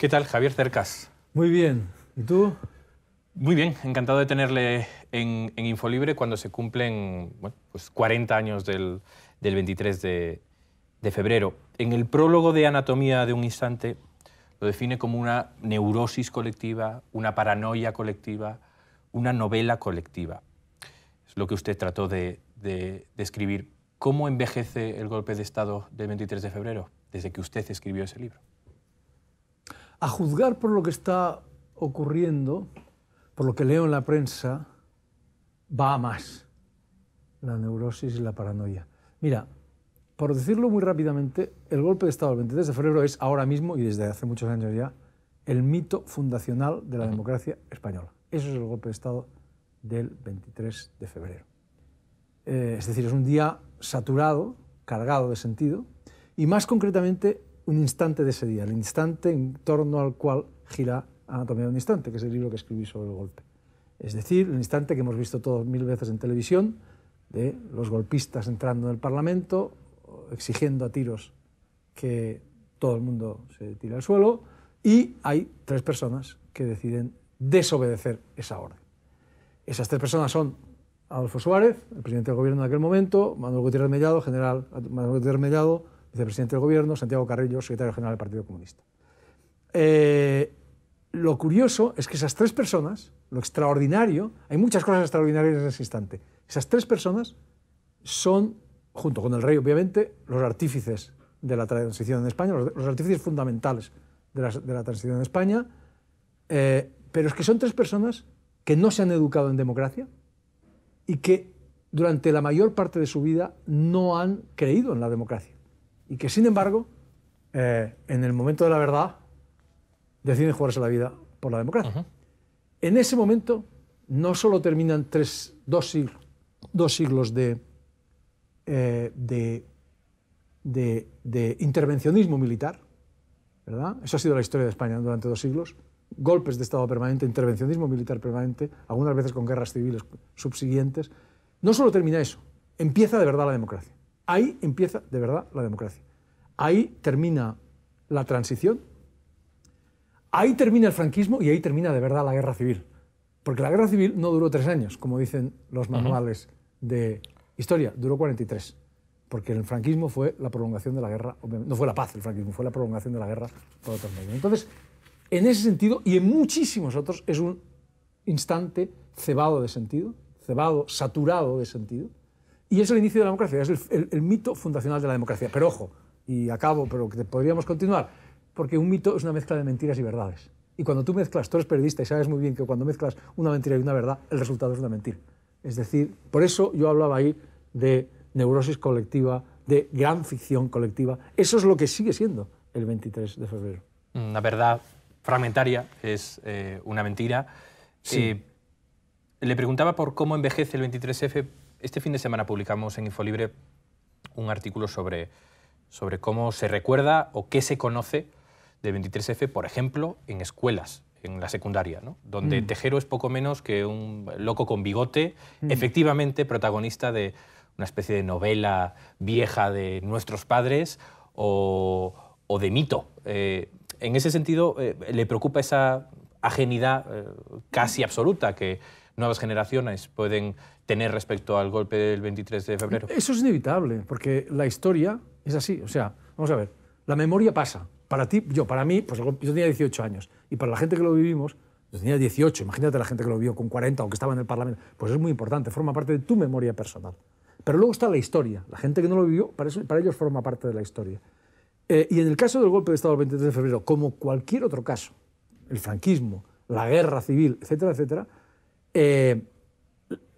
¿Qué tal, Javier Cercas? Muy bien. ¿Y tú? Muy bien, encantado de tenerle en, Infolibre cuando se cumplen pues 40 años del, 23 de, febrero. En el prólogo de Anatomía de un Instante lo define como una neurosis colectiva, una paranoia colectiva, una novela colectiva. Es lo que usted trató de, describir. ¿Cómo envejece el golpe de Estado del 23 de febrero desde que usted escribió ese libro? a juzgar por lo que está ocurriendo, por lo que leo en la prensa, va a más la neurosis y la paranoia. Mira, por decirlo muy rápidamente, el golpe de Estado del 23 de febrero es ahora mismo, y desde hace muchos años ya, el mito fundacional de la democracia española. Eso es el golpe de Estado del 23 de febrero. Eh, es decir, es un día saturado, cargado de sentido, y más concretamente un instante de ese día, el instante en torno al cual gira Anatomía de un instante, que es el libro que escribí sobre el golpe. Es decir, el instante que hemos visto todos mil veces en televisión, de los golpistas entrando en el Parlamento, exigiendo a tiros que todo el mundo se tire al suelo, y hay tres personas que deciden desobedecer esa orden. Esas tres personas son Adolfo Suárez, el presidente del gobierno en aquel momento, Manuel Gutiérrez Mellado, general Manuel Gutiérrez Mellado, vicepresidente del Gobierno, Santiago Carrillo, secretario general del Partido Comunista. Eh, lo curioso es que esas tres personas, lo extraordinario, hay muchas cosas extraordinarias en ese instante, esas tres personas son, junto con el rey obviamente, los artífices de la transición en España, los, artífices fundamentales de la, transición en España, eh, pero es que son tres personas que no se han educado en democracia y que durante la mayor parte de su vida no han creído en la democracia y que sin embargo, eh, en el momento de la verdad, deciden jugarse la vida por la democracia. En ese momento no solo terminan dos, siglos, eh, de, intervencionismo militar, ¿verdad? Eso ha sido la historia de España durante dos siglos. Golpes de Estado permanente, intervencionismo militar permanente, algunas veces con guerras civiles subsiguientes. No solo termina eso, empieza de verdad la democracia. Ahí empieza de verdad la democracia. Ahí termina la transición, ahí termina el franquismo y ahí termina de verdad la guerra civil. Porque la guerra civil no duró tres años, como dicen los manuales de historia, duró 43. Porque el franquismo fue la prolongación de la guerra, no fue la paz el franquismo, fue la prolongación de la guerra por otros medios. Entonces, en ese sentido y en muchísimos otros, es un instante cebado de sentido, cebado, saturado de sentido, y es el inicio de la democracia, es el, mito fundacional de la democracia. Pero ojo, y acabo, pero que podríamos continuar, porque un mito es una mezcla de mentiras y verdades. Y cuando tú mezclas, tú eres periodista y sabes muy bien que cuando mezclas una mentira y una verdad, el resultado es una mentira. Es decir, por eso yo hablaba ahí de neurosis colectiva, de gran ficción colectiva. Eso es lo que sigue siendo el 23 de febrero. Una mm, verdad fragmentaria es eh, una mentira. Eh, le preguntaba por cómo envejece el 23F este fin de semana publicamos en Infolibre un artículo sobre, sobre cómo se recuerda o qué se conoce de 23F, por ejemplo, en escuelas, en la secundaria, donde mm. Tejero es poco menos que un loco con bigote, mm. efectivamente protagonista de una especie de novela vieja de nuestros padres o, de mito. Eh, en ese sentido, eh, le preocupa esa ajenidad eh, casi absoluta que, nuevas generaciones pueden tener respecto al golpe del 23 de febrero? Eso es inevitable, porque la historia es así. O sea, vamos a ver, la memoria pasa. Para ti, yo, para mí, pues yo tenía 18 años. Y para la gente que lo vivimos, yo tenía 18. Imagínate la gente que lo vio con 40 aunque estaba en el Parlamento. Pues es muy importante, forma parte de tu memoria personal. Pero luego está la historia. La gente que no lo vivió, para, para ellos forma parte de la historia. Eh, y en el caso del golpe de Estado del 23 de febrero, como cualquier otro caso, el franquismo, la guerra civil, etcétera, etcétera, eh,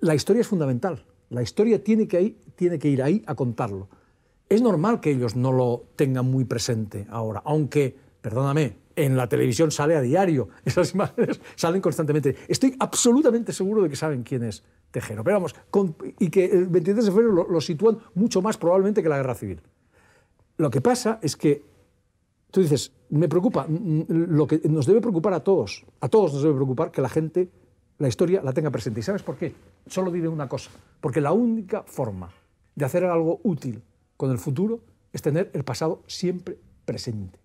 la historia es fundamental. La historia tiene que, ir, ahí a contarlo. Es normal que ellos no lo tengan muy presente ahora, aunque, perdóname, en la televisión sale a diario, esas imágenes salen constantemente. Estoy absolutamente seguro de que saben quién es Tejero, pero vamos, y que el 23 de febrero lo, lo sitúan mucho más probablemente que la guerra civil. Lo que pasa es que tú dices, me preocupa, mm, lo que nos debe preocupar a todos, a todos nos debe preocupar que la gente la historia la tenga presente. ¿Y sabes por qué? Solo diré una cosa, porque la única forma de hacer algo útil con el futuro es tener el pasado siempre presente.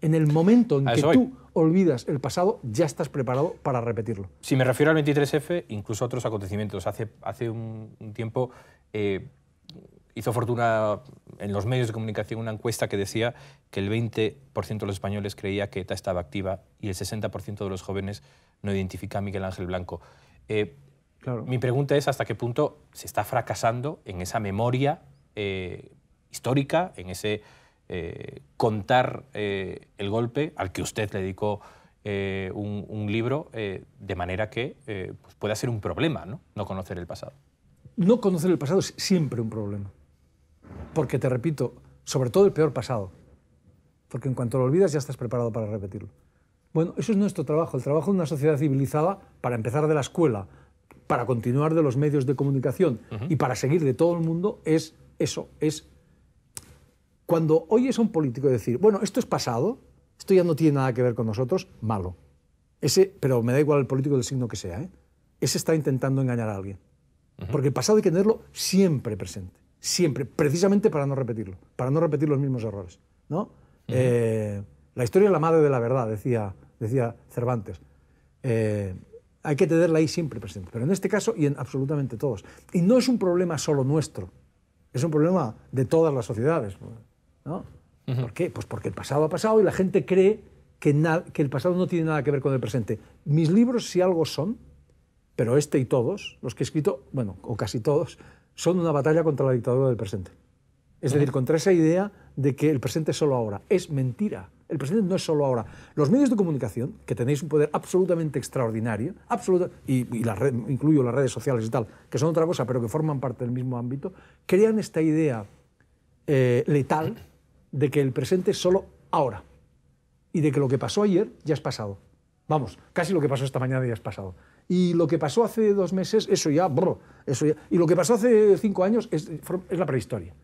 En el momento en que tú olvidas el pasado, ya estás preparado para repetirlo. Si me refiero al 23F, incluso a otros acontecimientos. Hace, hace un, tiempo eh, hizo fortuna en los medios de comunicación una encuesta que decía que el 20% de los españoles creía que ETA estaba activa y el 60% de los jóvenes no identifica a Miguel Ángel Blanco. Eh, mi pregunta es hasta qué punto se está fracasando en esa memoria eh, histórica, en ese eh, contar el golpe al que usted le dedicó un, libro, de manera que pues pueda ser un problema ¿no? no conocer el pasado. No conocer el pasado es siempre un problema. Porque, te repito, sobre todo el peor pasado. Porque en cuanto lo olvidas ya estás preparado para repetirlo. Bueno, eso es nuestro trabajo, el trabajo de una sociedad civilizada, para empezar de la escuela, para continuar de los medios de comunicación y para seguir de todo el mundo, es eso, es... Cuando oyes a un político decir, bueno, esto es pasado, esto ya no tiene nada que ver con nosotros, malo. Ese, pero me da igual el político del signo que sea, ¿eh? ese está intentando engañar a alguien. Porque el pasado hay que tenerlo siempre presente siempre, precisamente para no repetirlo, para no repetir los mismos errores. ¿no? Eh, la historia es la madre de la verdad, decía, decía Cervantes. Eh, hay que tenerla ahí siempre presente, pero en este caso y en absolutamente todos. Y no es un problema solo nuestro, es un problema de todas las sociedades. ¿no? ¿Por qué? Pues porque el pasado ha pasado y la gente cree que, que el pasado no tiene nada que ver con el presente. Mis libros, si algo son, pero este y todos, los que he escrito, bueno, o casi todos, son una batalla contra la dictadura del presente. Es decir, contra esa idea de que el presente es solo ahora. Es mentira. El presente no es solo ahora. Los medios de comunicación, que tenéis un poder absolutamente extraordinario, absoluta, y, la incluyo las redes sociales y tal, que son otra cosa, pero que forman parte del mismo ámbito, crean esta idea eh, letal de que el presente es solo ahora. Y de que lo que pasó ayer ya es pasado. Vamos, casi lo que pasó esta mañana ya es pasado. Y lo que pasó hace dos meses, eso ya, brr, eso ya. Y lo que pasó hace cinco años es, la prehistoria.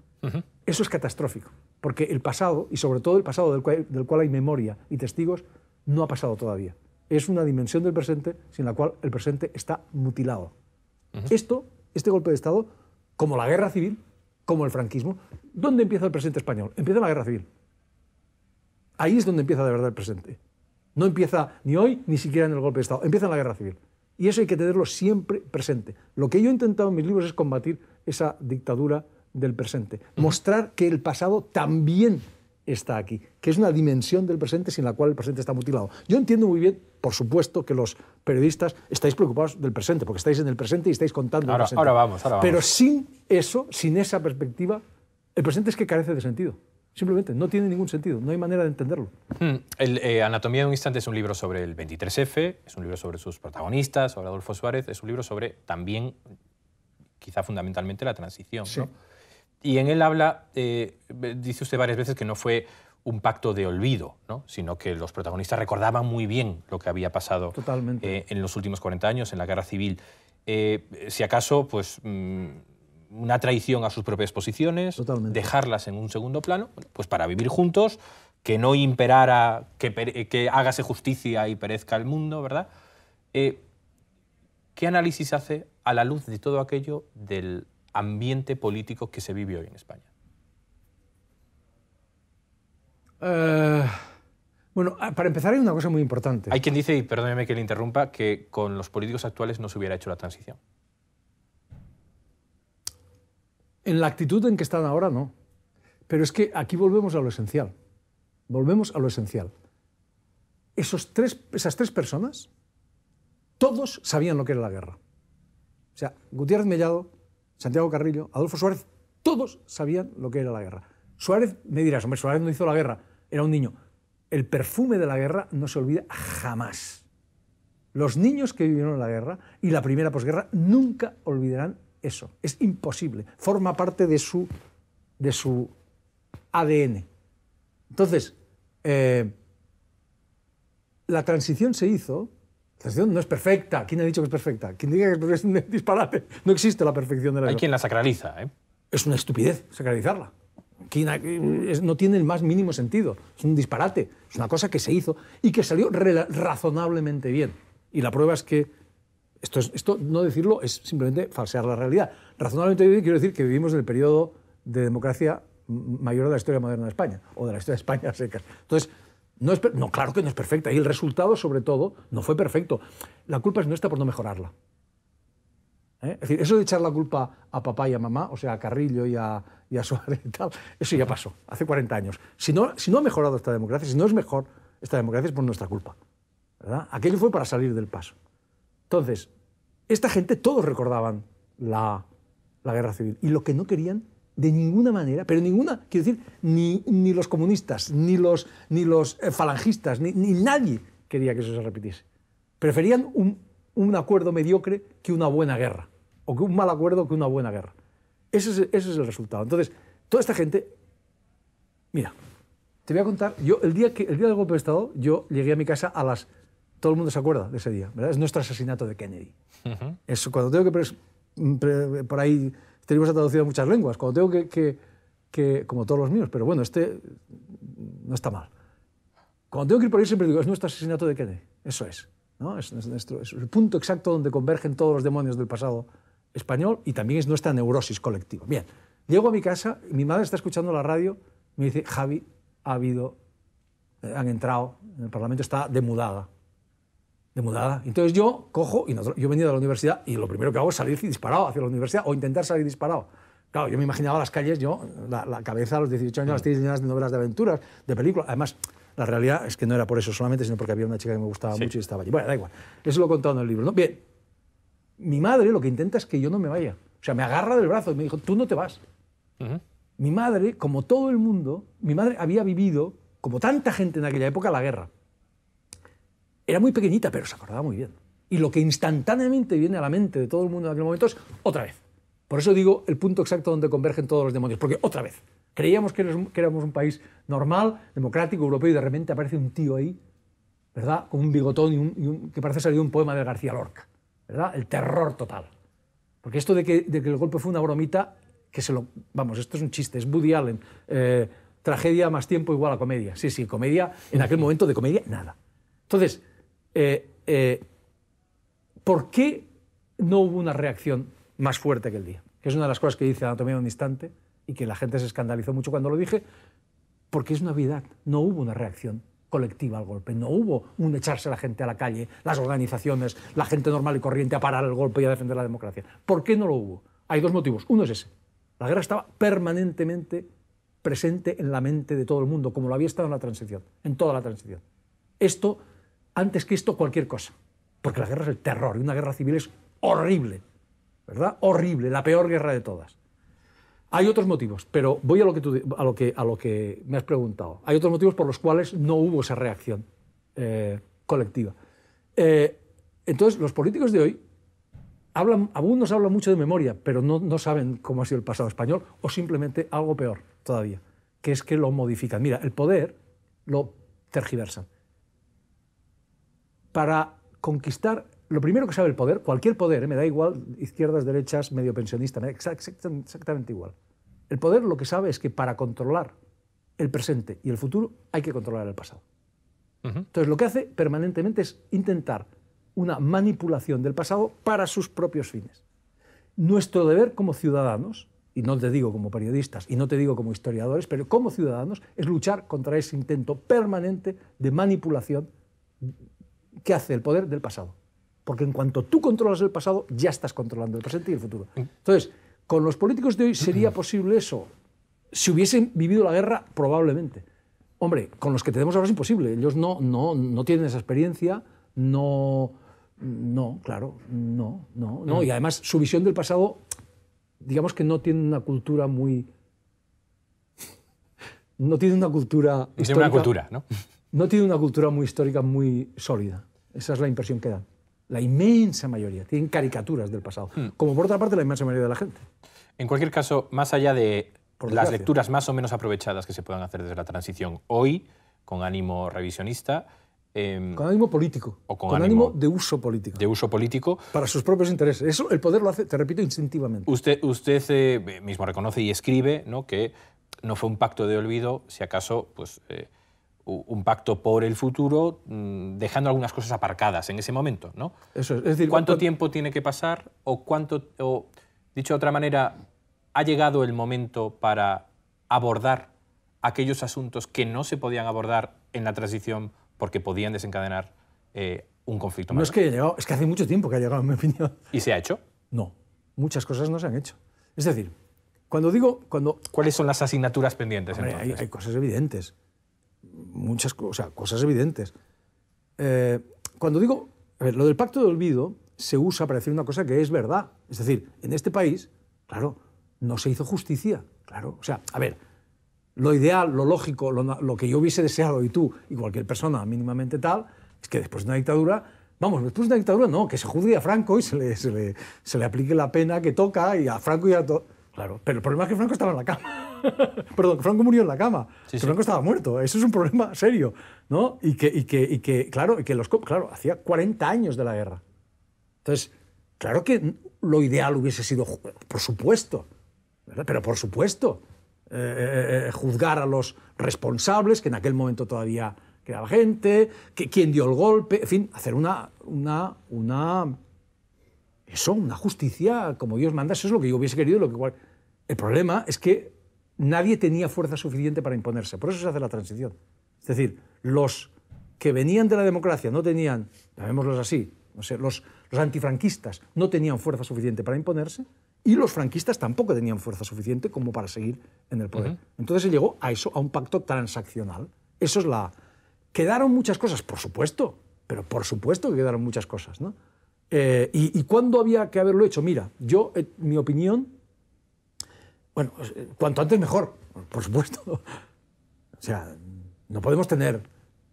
Eso es catastrófico, porque el pasado, y sobre todo el pasado del cual, del cual hay memoria y testigos, no ha pasado todavía. Es una dimensión del presente sin la cual el presente está mutilado. Esto, este golpe de Estado, como la guerra civil, como el franquismo, ¿dónde empieza el presente español? Empieza la guerra civil. Ahí es donde empieza de verdad el presente. No empieza ni hoy, ni siquiera en el golpe de Estado. Empieza en la guerra civil. Y eso hay que tenerlo siempre presente. Lo que yo he intentado en mis libros es combatir esa dictadura del presente, mostrar que el pasado también está aquí, que es una dimensión del presente sin la cual el presente está mutilado. Yo entiendo muy bien, por supuesto, que los periodistas estáis preocupados del presente, porque estáis en el presente y estáis contando el presente. Ahora vamos, ahora vamos. Pero sin eso, sin esa perspectiva, el presente es que carece de sentido. Simplemente, no tiene ningún sentido, no hay manera de entenderlo. Hmm, el, eh, Anatomía de un Instante es un libro sobre el 23F, es un libro sobre sus protagonistas, sobre Adolfo Suárez, es un libro sobre también, quizá fundamentalmente, la transición. Y en él habla, eh, dice usted varias veces que no fue un pacto de olvido, sino que los protagonistas recordaban muy bien lo que había pasado eh, en los últimos 40 años en la guerra civil. si acaso, pues mm, una traición a sus propias posiciones, dejarlas en un segundo plano, pues para vivir juntos, que no imperara, que, que hágase justicia y perezca el mundo, ¿verdad? Eh, ¿Qué análisis hace a la luz de todo aquello del ambiente político que se vive hoy en España? Eh, bueno, ah, para empezar hay una cosa muy importante. Hay quien dice, y perdóneme que le interrumpa, que con los políticos actuales no se hubiera hecho la transición. En la actitud en que están ahora, no. Pero es que aquí volvemos a lo esencial. Volvemos a lo esencial. Esos tres, esas tres personas, todos sabían lo que era la guerra. O sea, Gutiérrez Mellado, Santiago Carrillo, Adolfo Suárez, todos sabían lo que era la guerra. Suárez, me dirás, hombre, Suárez no hizo la guerra, era un niño. El perfume de la guerra no se olvida jamás. Los niños que vivieron la guerra y la primera posguerra nunca olvidarán eso. Es imposible. Forma parte de su, de su ADN. Entonces, eh, la transición se hizo. La transición no es perfecta. ¿Quién ha dicho que es perfecta? ¿Quién diga que es un disparate? No existe la perfección de la Hay quien la sacraliza. ¿eh? Es una estupidez sacralizarla. No tiene el más mínimo sentido. Es un disparate. Es una cosa que se hizo y que salió razonablemente bien. Y la prueba es que esto, no decirlo es simplemente falsear la realidad. Razonablemente quiero decir que vivimos en el periodo de democracia mayor de la historia moderna de España, o de la historia de España seca. Entonces, no, es, no, claro que no es perfecta, y el resultado, sobre todo, no fue perfecto. La culpa es nuestra por no mejorarla. ¿Eh? Es decir, eso de echar la culpa a papá y a mamá, o sea, a Carrillo y a, y a Suárez y tal, eso ya pasó, hace 40 años. Si no, si no ha mejorado esta democracia, si no es mejor esta democracia, es por nuestra culpa. Aquello fue para salir del paso. Entonces, esta gente todos recordaban la, guerra civil y lo que no querían de ninguna manera, pero ninguna, quiero decir, ni, ni los comunistas, ni los, ni los eh, falangistas, ni, nadie quería que eso se repitiese. Preferían un, acuerdo mediocre que una buena guerra, o que un mal acuerdo que una buena guerra. Ese es, ese es el resultado. Entonces, toda esta gente, mira, te voy a contar, yo el día, que, el día del golpe de Estado, yo llegué a mi casa a las todo el mundo se acuerda de ese día, ¿verdad? Es nuestro asesinato de Kennedy. Eso cuando tengo que... por ahí tenemos traducido muchas lenguas, cuando tengo que, que, como todos los míos, pero bueno, este no está mal. Cuando tengo que ir por ahí siempre digo, es nuestro asesinato de Kennedy, eso es. ¿no? Es, nuestro, es el punto exacto donde convergen todos los demonios del pasado español y también es nuestra neurosis colectiva. Bien, llego a mi casa, mi madre está escuchando la radio, me dice, Javi, ha habido, eh, han entrado, en el Parlamento está demudada de mudada. Entonces yo cojo, y yo venía de la universidad y lo primero que hago es salir disparado hacia la universidad o intentar salir disparado. Claro, yo me imaginaba las calles, yo, la, cabeza a los 18 años, las tienes llenas de novelas de aventuras, de películas. Además, la realidad es que no era por eso solamente, sino porque había una chica que me gustaba mucho y estaba allí. Bueno, da igual. Eso lo he contado en el libro. ¿no? Bien, mi madre lo que intenta es que yo no me vaya. O sea, me agarra del brazo y me dijo, tú no te vas. Mi madre, como todo el mundo, mi madre había vivido, como tanta gente en aquella época, la guerra. Era muy pequeñita, pero se acordaba muy bien. Y lo que instantáneamente viene a la mente de todo el mundo en aquel momento es otra vez. Por eso digo el punto exacto donde convergen todos los demonios, porque otra vez. Creíamos que éramos un país normal, democrático, europeo, y de repente aparece un tío ahí, ¿verdad? Con un bigotón y un, que parece salir un poema de García Lorca, ¿verdad? El terror total. Porque esto de que, de que el golpe fue una bromita, que se lo. Vamos, esto es un chiste, es Woody Allen. Eh, tragedia más tiempo igual a comedia. Sí, sí, comedia, en aquel momento de comedia, nada. Entonces, eh, eh, ¿por qué no hubo una reacción más fuerte que el día? es una de las cosas que dice Anatomía en un Instante y que la gente se escandalizó mucho cuando lo dije, porque es Navidad, no hubo una reacción colectiva al golpe, no hubo un echarse la gente a la calle, las organizaciones, la gente normal y corriente a parar el golpe y a defender la democracia. ¿Por qué no lo hubo? Hay dos motivos. Uno es ese. La guerra estaba permanentemente presente en la mente de todo el mundo, como lo había estado en la transición, en toda la transición. Esto antes que esto cualquier cosa. Porque la guerra es el terror y una guerra civil es horrible, ¿verdad? Horrible, la peor guerra de todas. Hay otros motivos, pero voy a lo, que tú, a, lo que, a lo que me has preguntado. Hay otros motivos por los cuales no hubo esa reacción eh, colectiva. Eh, entonces, los políticos de hoy hablan, algunos hablan mucho de memoria, pero no, no saben cómo ha sido el pasado español o simplemente algo peor todavía, que es que lo modifican. Mira, el poder lo tergiversan para conquistar lo primero que sabe el poder, cualquier poder, ¿eh? me da igual, izquierdas, derechas, medio pensionista, exactamente, igual. El poder lo que sabe es que para controlar el presente y el futuro hay que controlar el pasado. Entonces lo que hace permanentemente es intentar una manipulación del pasado para sus propios fines. Nuestro deber como ciudadanos, y no te digo como periodistas, y no te digo como historiadores, pero como ciudadanos, es luchar contra ese intento permanente de manipulación ¿Qué hace el poder del pasado? Porque en cuanto tú controlas el pasado, ya estás controlando el presente y el futuro. Mm. Entonces, con los políticos de hoy sería mm. posible eso. Si hubiesen vivido la guerra, probablemente. Hombre, con los que tenemos ahora es imposible. Ellos no, no, tienen esa experiencia, no, no, claro, no, no, no. Mm. Y además su visión del pasado, digamos que no tiene una cultura muy... No tiene una cultura... Tiene una cultura, ¿no? no tiene una cultura muy histórica muy sólida. Esa es la impresión que da. La inmensa mayoría. Tienen caricaturas del pasado. Hmm. Como por otra parte la inmensa mayoría de la gente. En cualquier caso, más allá de las lecturas más o menos aprovechadas que se puedan hacer desde la transición hoy, con ánimo revisionista. Em, con ánimo político. con, ánimo, de uso político. De uso político. Para sus propios intereses. Eso el poder lo hace, te repito, instintivamente. Usted, eh, mismo reconoce y escribe ¿no? que no fue un pacto de olvido, si acaso, pues. Eh, un pacto por el futuro, mm, dejando algunas cosas aparcadas en ese momento, ¿no? Eso es, decir, ¿cuánto, tiempo tiene que pasar o cuánto, dicho de otra manera, ha llegado el momento para abordar aquellos asuntos que no se podían abordar en la transición porque podían desencadenar eh, un conflicto? No es que ha llegado, es que hace mucho tiempo que ha llegado, en mi opinión. ¿Y se ha hecho? No, muchas cosas no se han hecho. Es decir, cuando digo, cuando... ¿Cuáles son las asignaturas pendientes? Hay, hay cosas evidentes muchas cosas, cosas evidentes. Eh, cuando digo, a ver, lo del pacto de olvido se usa para decir una cosa que es verdad. Es decir, en este país, claro, no se hizo justicia, claro. O sea, a ver, lo ideal, lo lógico, lo, que yo hubiese deseado y tú y cualquier persona mínimamente tal, es que después de una dictadura Vamos, después de una dictadura no, que se juzgue a Franco y se se le, se le aplique la pena que toca y a Franco y a todo. Claro, pero el problema es que Franco estaba en la cama. Perdón, Franco murió en la cama. Franco estaba muerto. Eso es un problema serio. ¿no? Y, que, que, claro, que los claro, hacía 40 años de la guerra. Entonces, claro que lo ideal hubiese sido, por supuesto, pero por supuesto, eh, eh, eh, juzgar a los responsables, que en aquel momento todavía quedaba gente, que, quién dio el golpe, en fin, hacer una, una, una eso, una justicia como Dios manda, eso es lo que yo hubiese querido. Lo que, el problema es que nadie tenía fuerza suficiente para imponerse. Por eso se hace la transición. Es decir, los que venían de la democracia no tenían, llamémoslos así, no los, los antifranquistas no tenían fuerza suficiente para imponerse y los franquistas tampoco tenían fuerza suficiente como para seguir en el poder. Entonces se llegó a eso, a un pacto transaccional. Eso es la... Quedaron muchas cosas, por supuesto, pero por supuesto que quedaron muchas cosas, ¿no? Eh, y, y, cuándo había que haberlo hecho? Mira, yo, eh, mi opinión bueno, pues, eh, cuanto antes mejor, por supuesto. O sea, no podemos tener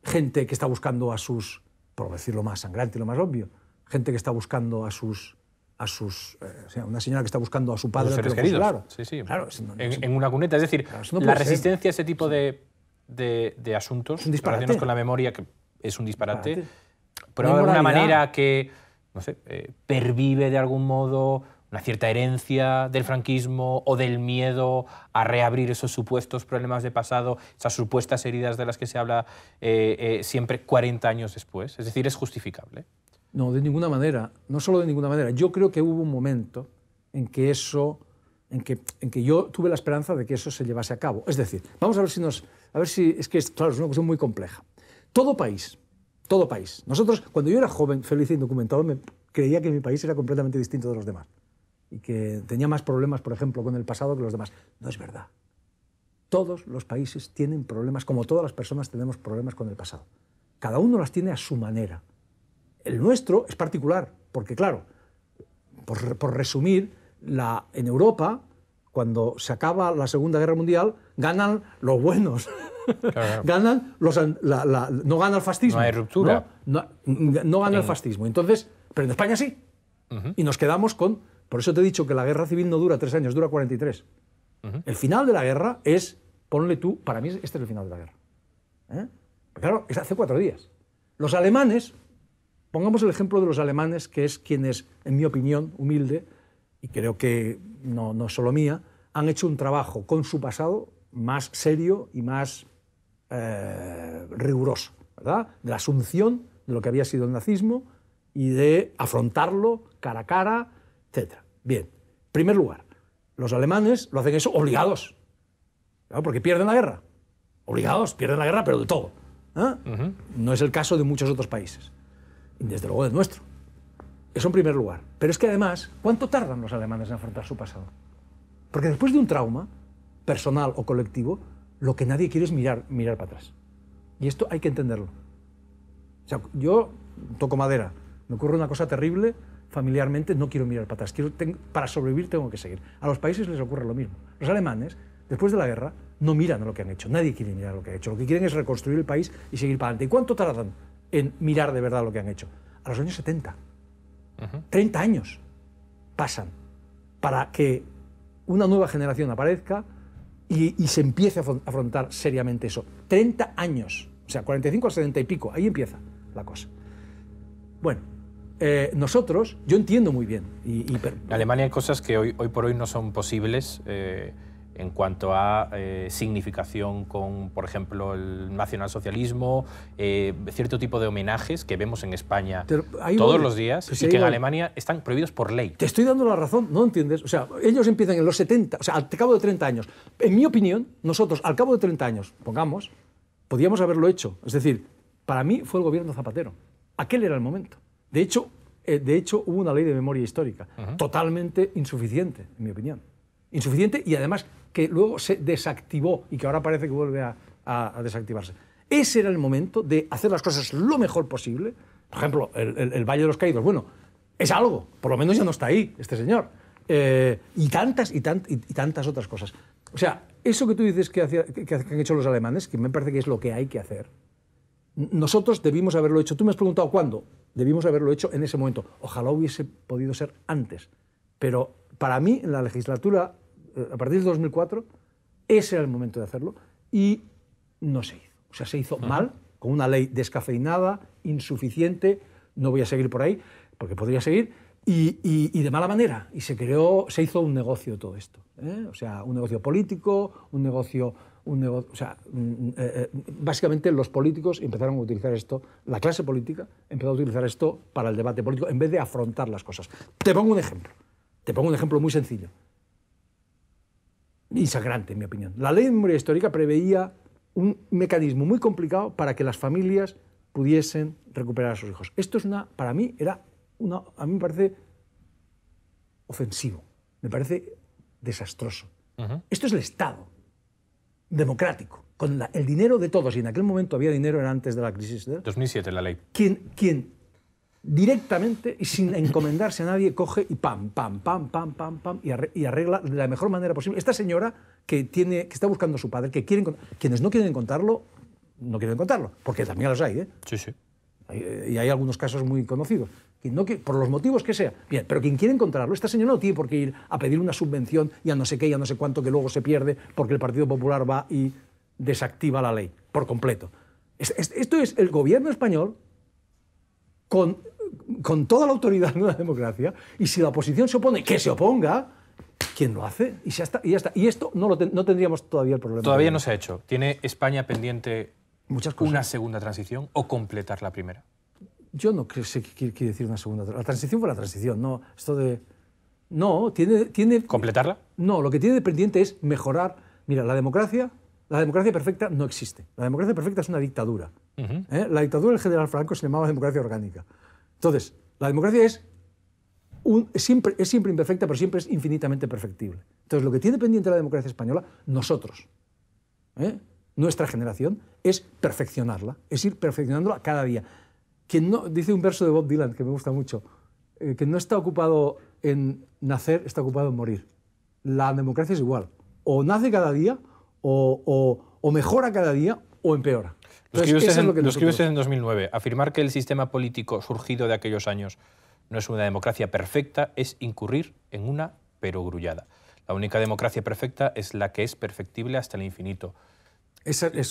gente que está buscando a sus, por decirlo más sangrante y lo más obvio, gente que está buscando a sus a sus eh, o sea, una señora que está buscando a su padre seres queridos. Claro, sí, sí. Claro, en, una cuneta, es decir, la resistencia a ese tipo de, de, de asuntos relacionados con la memoria que es un disparate, pero de alguna manera que no sé, eh, pervive de algún modo una cierta herencia del franquismo o del miedo a reabrir esos supuestos problemas de pasado, esas supuestas heridas de las que se habla eh, eh, siempre 40 años después. Es decir, es justificable. No, de ninguna manera, no solo de ninguna manera. Yo creo que hubo un momento en que eso, en que, en que yo tuve la esperanza de que eso se llevase a cabo. Es decir, vamos a ver si nos, a ver si, es que claro, es una cuestión muy compleja. Todo país, todo país. Nosotros, cuando yo era joven, feliz e indocumentado, me creía que mi país era completamente distinto de los demás y que tenía más problemas, por ejemplo, con el pasado que los demás. No es verdad. Todos los países tienen problemas, como todas las personas tenemos problemas con el pasado. Cada uno las tiene a su manera. El nuestro es particular, porque claro, por, resumir, la, en Europa, cuando se acaba la Segunda Guerra Mundial, ganan los buenos. ganan los, no gana el fascismo. No No, gana el fascismo. Entonces, pero en España sí. Y nos quedamos con por eso te he dicho que la guerra civil no dura tres años, dura 43. y tres. El final de la guerra es, ponle tú, para mí este es el final de la guerra. ¿eh? claro, es hace cuatro días. Los alemanes, pongamos el ejemplo de los alemanes, que es quienes, en mi opinión, humilde, y creo que no, no solo mía, han hecho un trabajo con su pasado más serio y más eh, riguroso, ¿verdad? De la asunción de lo que había sido el nazismo y de afrontarlo cara a cara, etc. Bien, primer lugar, los alemanes lo hacen eso obligados, ¿no? porque pierden la guerra. Obligados, pierden la guerra, pero de todo. ¿eh? No es el caso de muchos otros países, y desde luego del nuestro. Eso en primer lugar. Pero es que además, ¿cuánto tardan los alemanes en afrontar su pasado? Porque después de un trauma, personal o colectivo, lo que nadie quiere es mirar, mirar para atrás. Y esto hay que entenderlo. O sea, yo toco madera, me ocurre una cosa terrible, familiarmente, no quiero mirar para atrás. Quiero, para sobrevivir tengo que seguir. A los países les ocurre lo mismo. Los alemanes, después de la guerra, no miran a lo que han hecho. Nadie quiere mirar lo que ha hecho. Lo que quieren es reconstruir el país y seguir para adelante. ¿Y cuánto tardan en mirar de verdad lo que han hecho? A los años 70. 30 años pasan para que una nueva generación aparezca y, se empiece a afrontar seriamente eso. 30 años, o sea, 45 o 70 y pico, ahí empieza la cosa. Bueno, eh, nosotros, yo entiendo muy bien. Y, en Alemania hay cosas que hoy, hoy por hoy no son posibles eh, en cuanto a eh, significación con, por ejemplo, el nacionalsocialismo, cierto tipo de homenajes que vemos en España todos los días pues y que en Alemania están prohibidos por ley. Te estoy dando la razón, ¿no entiendes? O sea, ellos empiezan en los 70, o sea, al cabo de 30 años. En mi opinión, nosotros, al cabo de 30 años, pongamos, podíamos haberlo hecho. Es decir, para mí fue el gobierno Zapatero. Aquel era el momento. De hecho, eh, de hecho hubo una ley de memoria histórica totalmente insuficiente, en mi opinión. Insuficiente y además que luego se desactivó y que ahora parece que vuelve a, desactivarse. Ese era el momento de hacer las cosas lo mejor posible. Por ejemplo, el, Valle de los Caídos. Bueno, es algo. Por lo menos ya no está ahí este señor. Eh, y tantas y, tantas otras cosas. O sea, eso que tú dices que, han hecho los alemanes, que me parece que es lo que hay que hacer, nosotros debimos haberlo hecho. Tú me has preguntado cuándo debimos haberlo hecho en ese momento. Ojalá hubiese podido ser antes. Pero para mí, en la legislatura, eh, a partir del 2004, ese era el momento de hacerlo y no se hizo. O sea, se hizo mal, con una ley descafeinada, insuficiente, no voy a seguir por ahí, porque podría seguir, y, de mala manera. Y se creó, se hizo un negocio todo esto. ¿eh? O sea, un negocio político, un negocio un negocio. O sea, mm, mm, eh, eh, básicamente los políticos empezaron a utilizar esto, la clase política empezó a utilizar esto para el debate político en vez de afrontar las cosas. Te pongo un ejemplo, te pongo un ejemplo muy sencillo y en mi opinión. La ley de memoria histórica preveía un mecanismo muy complicado para que las familias pudiesen recuperar a sus hijos. Esto es una, para mí, era una, a mí me parece ofensivo, me parece desastroso. Esto es el Estado democrático, con el dinero de todos, y en aquel momento había dinero, era antes de la crisis. De, 2007 la ley. Quien, directamente y sin encomendarse a nadie coge y pam, pam, pam, pam, pam, pam, y arregla de la mejor manera posible. Esta señora que, tiene, que está buscando a su padre, que quieren, quienes no quieren encontrarlo, no quieren encontrarlo, porque también los hay. ¿eh? Sí, sí. Eh, y hay algunos casos muy conocidos, no, por los motivos que sea. Bien, pero quien quiere encontrarlo, esta señora no tiene por qué ir a pedir una subvención y a no sé qué y a no sé cuánto que luego se pierde porque el Partido Popular va y desactiva la ley por completo. Esto es el gobierno español con, con toda la autoridad de la democracia y si la oposición se opone, que se oponga, ¿Quién lo hace? Y ya está. Y, ya está. y esto no, lo no tendríamos todavía el problema. Todavía no se ha hecho. ¿Tiene España pendiente ¿Una segunda transición o completar la primera? Yo no sé qué quiere decir una segunda La transición fue la transición, no. Esto de. No, tiene, tiene. ¿Completarla? No, lo que tiene pendiente es mejorar. Mira, la democracia, la democracia perfecta no existe. La democracia perfecta es una dictadura. ¿eh? La dictadura del general Franco se llamaba democracia orgánica. Entonces, la democracia es, un, siempre, es siempre imperfecta, pero siempre es infinitamente perfectible. Entonces, lo que tiene pendiente la democracia española, nosotros, ¿eh? nuestra generación, es perfeccionarla, es ir perfeccionándola cada día. Quien no, dice un verso de Bob Dylan que me gusta mucho, eh, que no está ocupado en nacer, está ocupado en morir. La democracia es igual, o nace cada día, o, mejora cada día, o empeora. lo escribió en 2009. Afirmar que el sistema político surgido de aquellos años no es una democracia perfecta es incurrir en una perogrullada. La única democracia perfecta es la que es perfectible hasta el infinito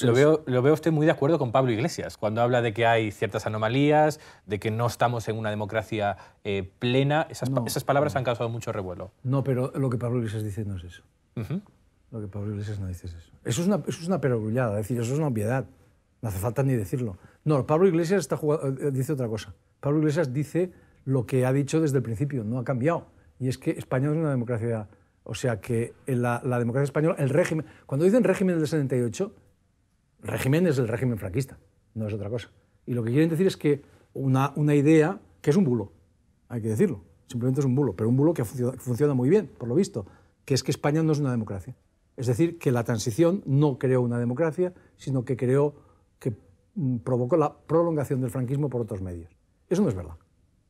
lo, veo, lo, veo, usted muy de acuerdo con Pablo Iglesias, cuando habla de que hay ciertas anomalías, de que no estamos en una democracia eh, plena. Esas, esas palabras han causado mucho revuelo. No, pero lo que Pablo Iglesias dice no es eso. Lo que Pablo Iglesias no dice es eso. Eso es una, eso es una perogrullada, es decir, eso es una obviedad. No hace falta ni decirlo. No, Pablo Iglesias está eh, eh, dice otra cosa. Pablo Iglesias dice lo que ha dicho desde el principio, no ha cambiado. Y es que España es una democracia o sea que la, la democracia española, el régimen, cuando dicen régimen del 78, régimen es el régimen franquista, no es otra cosa. Y lo que quieren decir es que una, una idea, que es un bulo, hay que decirlo, simplemente es un bulo, pero un bulo que funciona muy bien, por lo visto, que es que España no es una democracia. Es decir, que la transición no creó una democracia, sino que creó, que mm, provocó la prolongación del franquismo por otros medios. Eso no es verdad.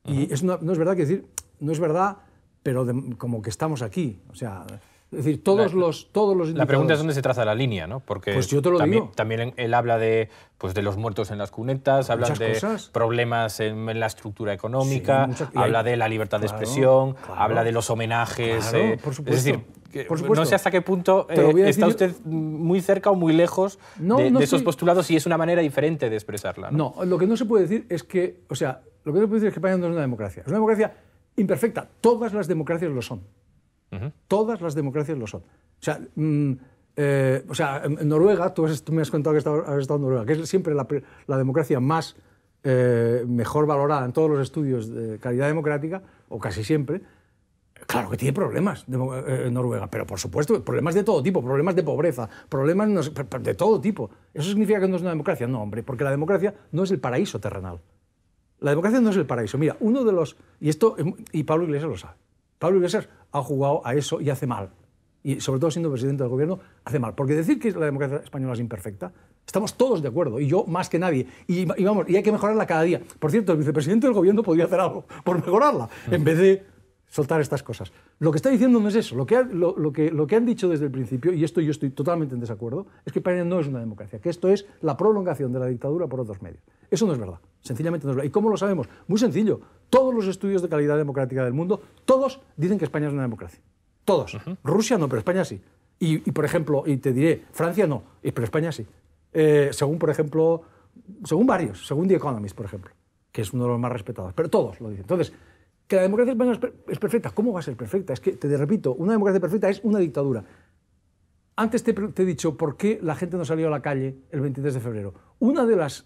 Y no es verdad que decir, no es verdad pero como que estamos aquí. O sea, es decir, todos los todos La pregunta es dónde se traza la línea, ¿no? Porque pues yo también, también él habla de, pues de los muertos en las cunetas, habla de problemas en, la estructura económica, habla de la libertad de expresión, habla de los homenajes. Eh, es decir, no sé hasta qué punto eh, está usted muy cerca o muy lejos de, esos postulados y es una manera diferente de expresarla. ¿no? ¿no? lo que no se puede decir es que, o sea, lo que no se puede decir es que España no es una democracia. Es una democracia imperfecta. Todas las democracias lo son. Todas las democracias lo son. O sea, mm, eh, Noruega, tú, me has contado que has estado en Noruega, que es siempre la, democracia más eh, mejor valorada en todos los estudios de calidad democrática, o casi siempre. Claro que tiene problemas de, eh, Noruega, pero por supuesto, problemas de todo tipo, problemas de pobreza, problemas de todo tipo. ¿Eso significa que no es una democracia? No, hombre, porque la democracia no es el paraíso terrenal. La democracia no es el paraíso. Mira, uno de los... Y esto, y Pablo Iglesias lo sabe. Pablo Iglesias ha jugado a eso y hace mal. Y sobre todo siendo presidente del gobierno, hace mal. Porque decir que la democracia española es imperfecta, estamos todos de acuerdo, y yo más que nadie. Y, vamos, y hay que mejorarla cada día. Por cierto, el vicepresidente del gobierno podría hacer algo por mejorarla, en vez de soltar estas cosas. Lo que está diciendo no es eso. Lo que, lo, que, lo que han dicho desde el principio, y esto yo estoy totalmente en desacuerdo, es que España no es una democracia, que esto es la prolongación de la dictadura por otros medios. Eso no es verdad. Sencillamente no es verdad. ¿Y cómo lo sabemos? Muy sencillo. Todos los estudios de calidad democrática del mundo, todos dicen que España es una democracia. Todos. Rusia no, pero España sí. Y, por ejemplo, y te diré, Francia no, pero España sí. Eh, según, por ejemplo, según varios, según The Economist, por ejemplo, que es uno de los más respetados, pero todos lo dicen. Entonces, que la democracia española es perfecta. ¿Cómo va a ser perfecta? Es que, te repito, una democracia perfecta es una dictadura. Antes te, he dicho por qué la gente no salió a la calle el 23 de febrero. Una de las...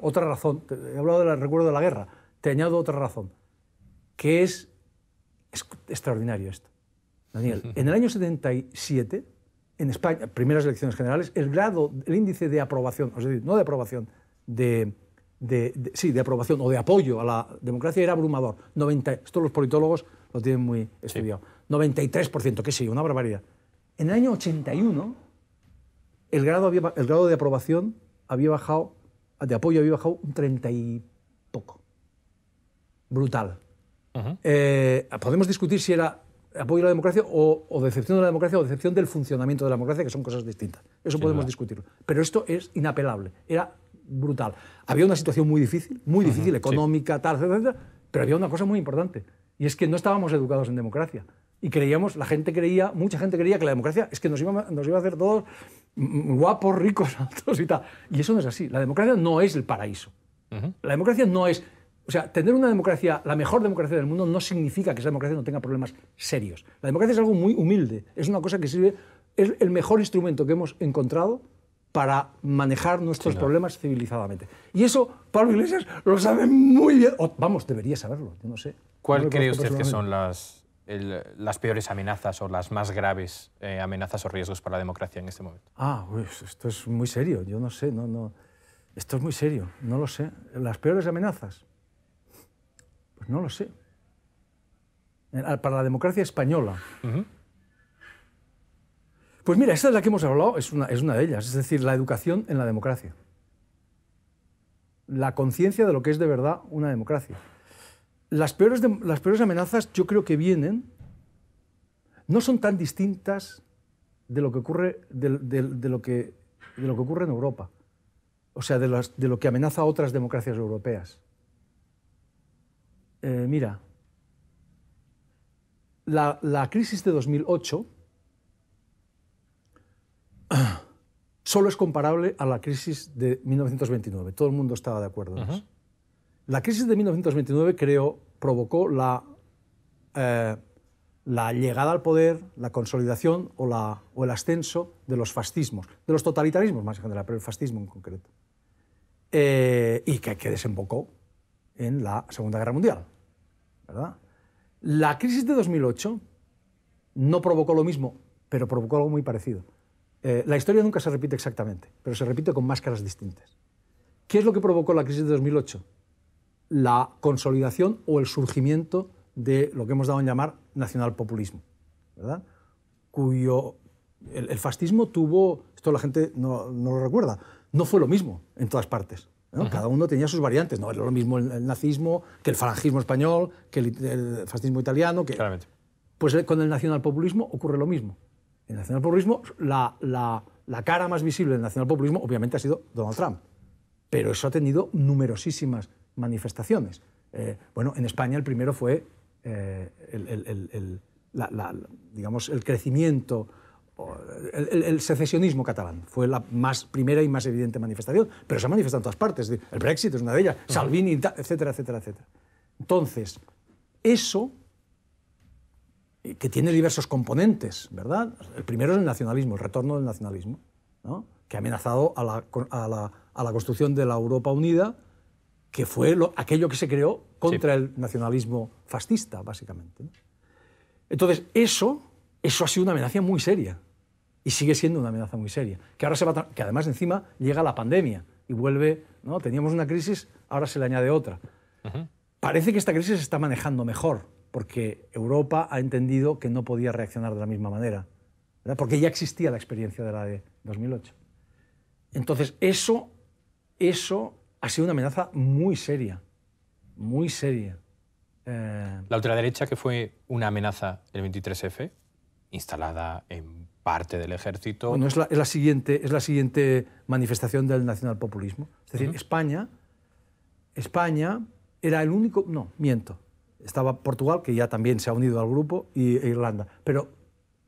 otra razón, he hablado del recuerdo de la guerra, te añado otra razón, que es, es extraordinario esto. Daniel, en el año 77, en España, primeras elecciones generales, el grado, el índice de aprobación, es decir, no de aprobación, de, de, sí, de aprobación o de apoyo a la democracia era abrumador. 90, esto los politólogos lo tienen muy estudiado. 93%, 93%, que sí, una barbaridad. En el año 81, el grado, el grado de aprobación había bajado, de apoyo había bajado un 30 y poco. Brutal. Eh, podemos discutir si era apoyo a la democracia o, decepción de la democracia o decepción del funcionamiento de la democracia, que son cosas distintas. Eso podemos discutir. discutirlo. Pero esto es inapelable. Era brutal. Había una situación muy difícil, muy difícil, económica, tal, etcétera, pero había una cosa muy importante, y es que no estábamos educados en democracia. Y creíamos, la gente creía, mucha gente creía que la democracia es que nos iba, nos iba a hacer todos guapos, ricos, altos y tal. Y eso no es así. La democracia no es el paraíso. La democracia no es... O sea, tener una democracia, la mejor democracia del mundo, no significa que esa democracia no tenga problemas serios. La democracia es algo muy humilde, es una cosa que sirve, es el mejor instrumento que hemos encontrado para manejar nuestros problemas civilizadamente. Y eso Pablo Iglesias lo sabe muy bien. vamos, debería saberlo, yo no sé. ¿Cuál cree usted que son las, las peores amenazas o las más graves eh, amenazas o riesgos para la democracia en este momento? Ah, esto es muy serio, yo no sé, no, no. Esto es muy serio, no lo sé. ¿Las peores amenazas? Pues no lo sé. Para la democracia española. Pues mira, esta de la que hemos hablado es una, de ellas, es decir, la educación en la democracia. La conciencia de lo que es de verdad una democracia. Las peores, las peores amenazas yo creo que vienen, no son tan distintas de lo que ocurre, lo, que, lo que ocurre en Europa, o sea, de, lo que amenaza a otras democracias europeas. Eh, mira, la crisis de 2008 solo es comparable a la crisis de 1929. Todo el mundo estaba de acuerdo en eso. La crisis de 1929 creo, provocó eh, la, llegada al poder, la consolidación o, el ascenso de los fascismos, de los totalitarismos más en general, pero el fascismo en concreto. Eh, y que, desembocó en la Segunda Guerra Mundial. La crisis de 2008 no provocó lo mismo, pero provocó algo muy parecido. Eh, la historia nunca se repite exactamente, pero se repite con máscaras distintas. ¿Qué es lo que provocó la crisis de 2008? La consolidación o el surgimiento de lo que hemos dado en llamar nacionalpopulismo, ¿verdad? Cuyo el, fascismo tuvo, esto la gente no, lo recuerda, no fue lo mismo en todas partes. Cada uno tenía sus variantes, no era lo mismo el, nazismo que el falangismo español, que el, fascismo italiano. Que... Pues eh, con el nacionalpopulismo ocurre lo mismo el nacionalpopulismo, la, la, cara más visible del nacionalpopulismo obviamente ha sido Donald Trump, pero eso ha tenido numerosísimas manifestaciones. Eh, bueno, en España el primero fue eh, el, digamos, el crecimiento, el, secesionismo catalán. Fue la más primera y más evidente manifestación, pero se ha manifestado en todas partes. El Brexit es una de ellas, Salvini, etcétera, etcétera, etcétera. Entonces, eso eh, que tiene diversos componentes, ¿verdad? El primero es el nacionalismo, el retorno del nacionalismo, que ha amenazado a la, construcción de la Europa Unida, que fue lo, aquello que se creó contra el nacionalismo fascista, básicamente. Entonces, eso, eso ha sido una amenaza muy seria y sigue siendo una amenaza muy seria, que ahora se va que además encima llega la pandemia y vuelve, ¿no? Teníamos una crisis, ahora se le añade otra. Parece que esta crisis se está manejando mejor porque Europa ha entendido que no podía reaccionar de la misma manera, porque ya existía la experiencia de la de 2008. Entonces, eso, eso ha sido una amenaza muy seria, muy seria. Eh, la ultraderecha, que fue una amenaza el 23F, instalada en parte del ejército. Bueno, es la, siguiente, es la siguiente manifestación del nacionalpopulismo. Es decir, España, España era el único. No, miento estaba Portugal, que ya también se ha unido al grupo, y, e Irlanda. Pero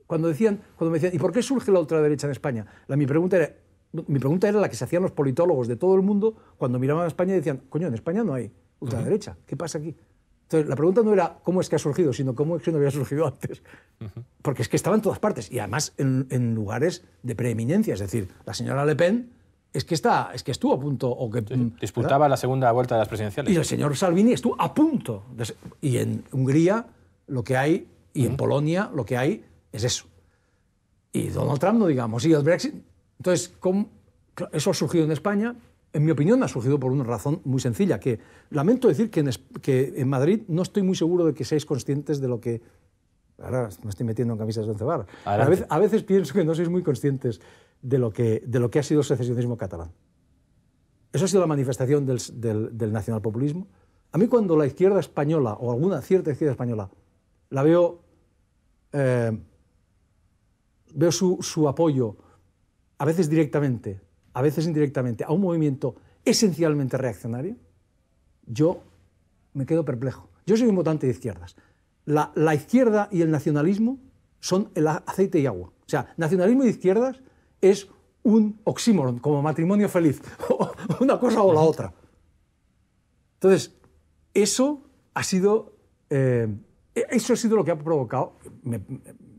cuando, decían, cuando me decían, ¿y por qué surge la ultraderecha en España? mi, pregunta era, mi pregunta era la que se hacían los politólogos de todo el mundo cuando miraban a España y decían, coño, en España no hay ultraderecha, ¿qué pasa aquí? Entonces, la pregunta no era cómo es que ha surgido, sino cómo es que no había surgido antes. Porque es que estaba en todas partes y además en lugares de preeminencia. Es decir, la señora Le Pen es que, está, es que estuvo a punto. O que, mm, Disputaba la segunda vuelta de las presidenciales. Y el señor Salvini estuvo a punto. y en Hungría lo que hay, y en Polonia lo que hay, es eso. Y Donald Trump no digamos. Y el Brexit. Entonces, ¿cómo? eso ha surgido en España. En mi opinión, ha surgido por una razón muy sencilla, que lamento decir que en, Madrid no estoy muy seguro de que seáis conscientes de lo que... Ahora me estoy metiendo en camisas de once A, a veces, pienso que no sois muy conscientes de lo que, de lo que ha sido el secesionismo catalán. Eso ha sido la manifestación del, del, del nacionalpopulismo. A mí cuando la izquierda española, o alguna cierta izquierda española, la veo, eh, veo su, apoyo, a veces directamente, a veces indirectamente, a un movimiento esencialmente reaccionario, yo me quedo perplejo. Yo soy un votante de izquierdas. La, la, izquierda y el nacionalismo son el aceite y agua. O sea, nacionalismo y izquierdas es un oxímoron, como matrimonio feliz, una cosa o la otra. Entonces, eso ha sido, eh, eso ha sido lo que ha provocado,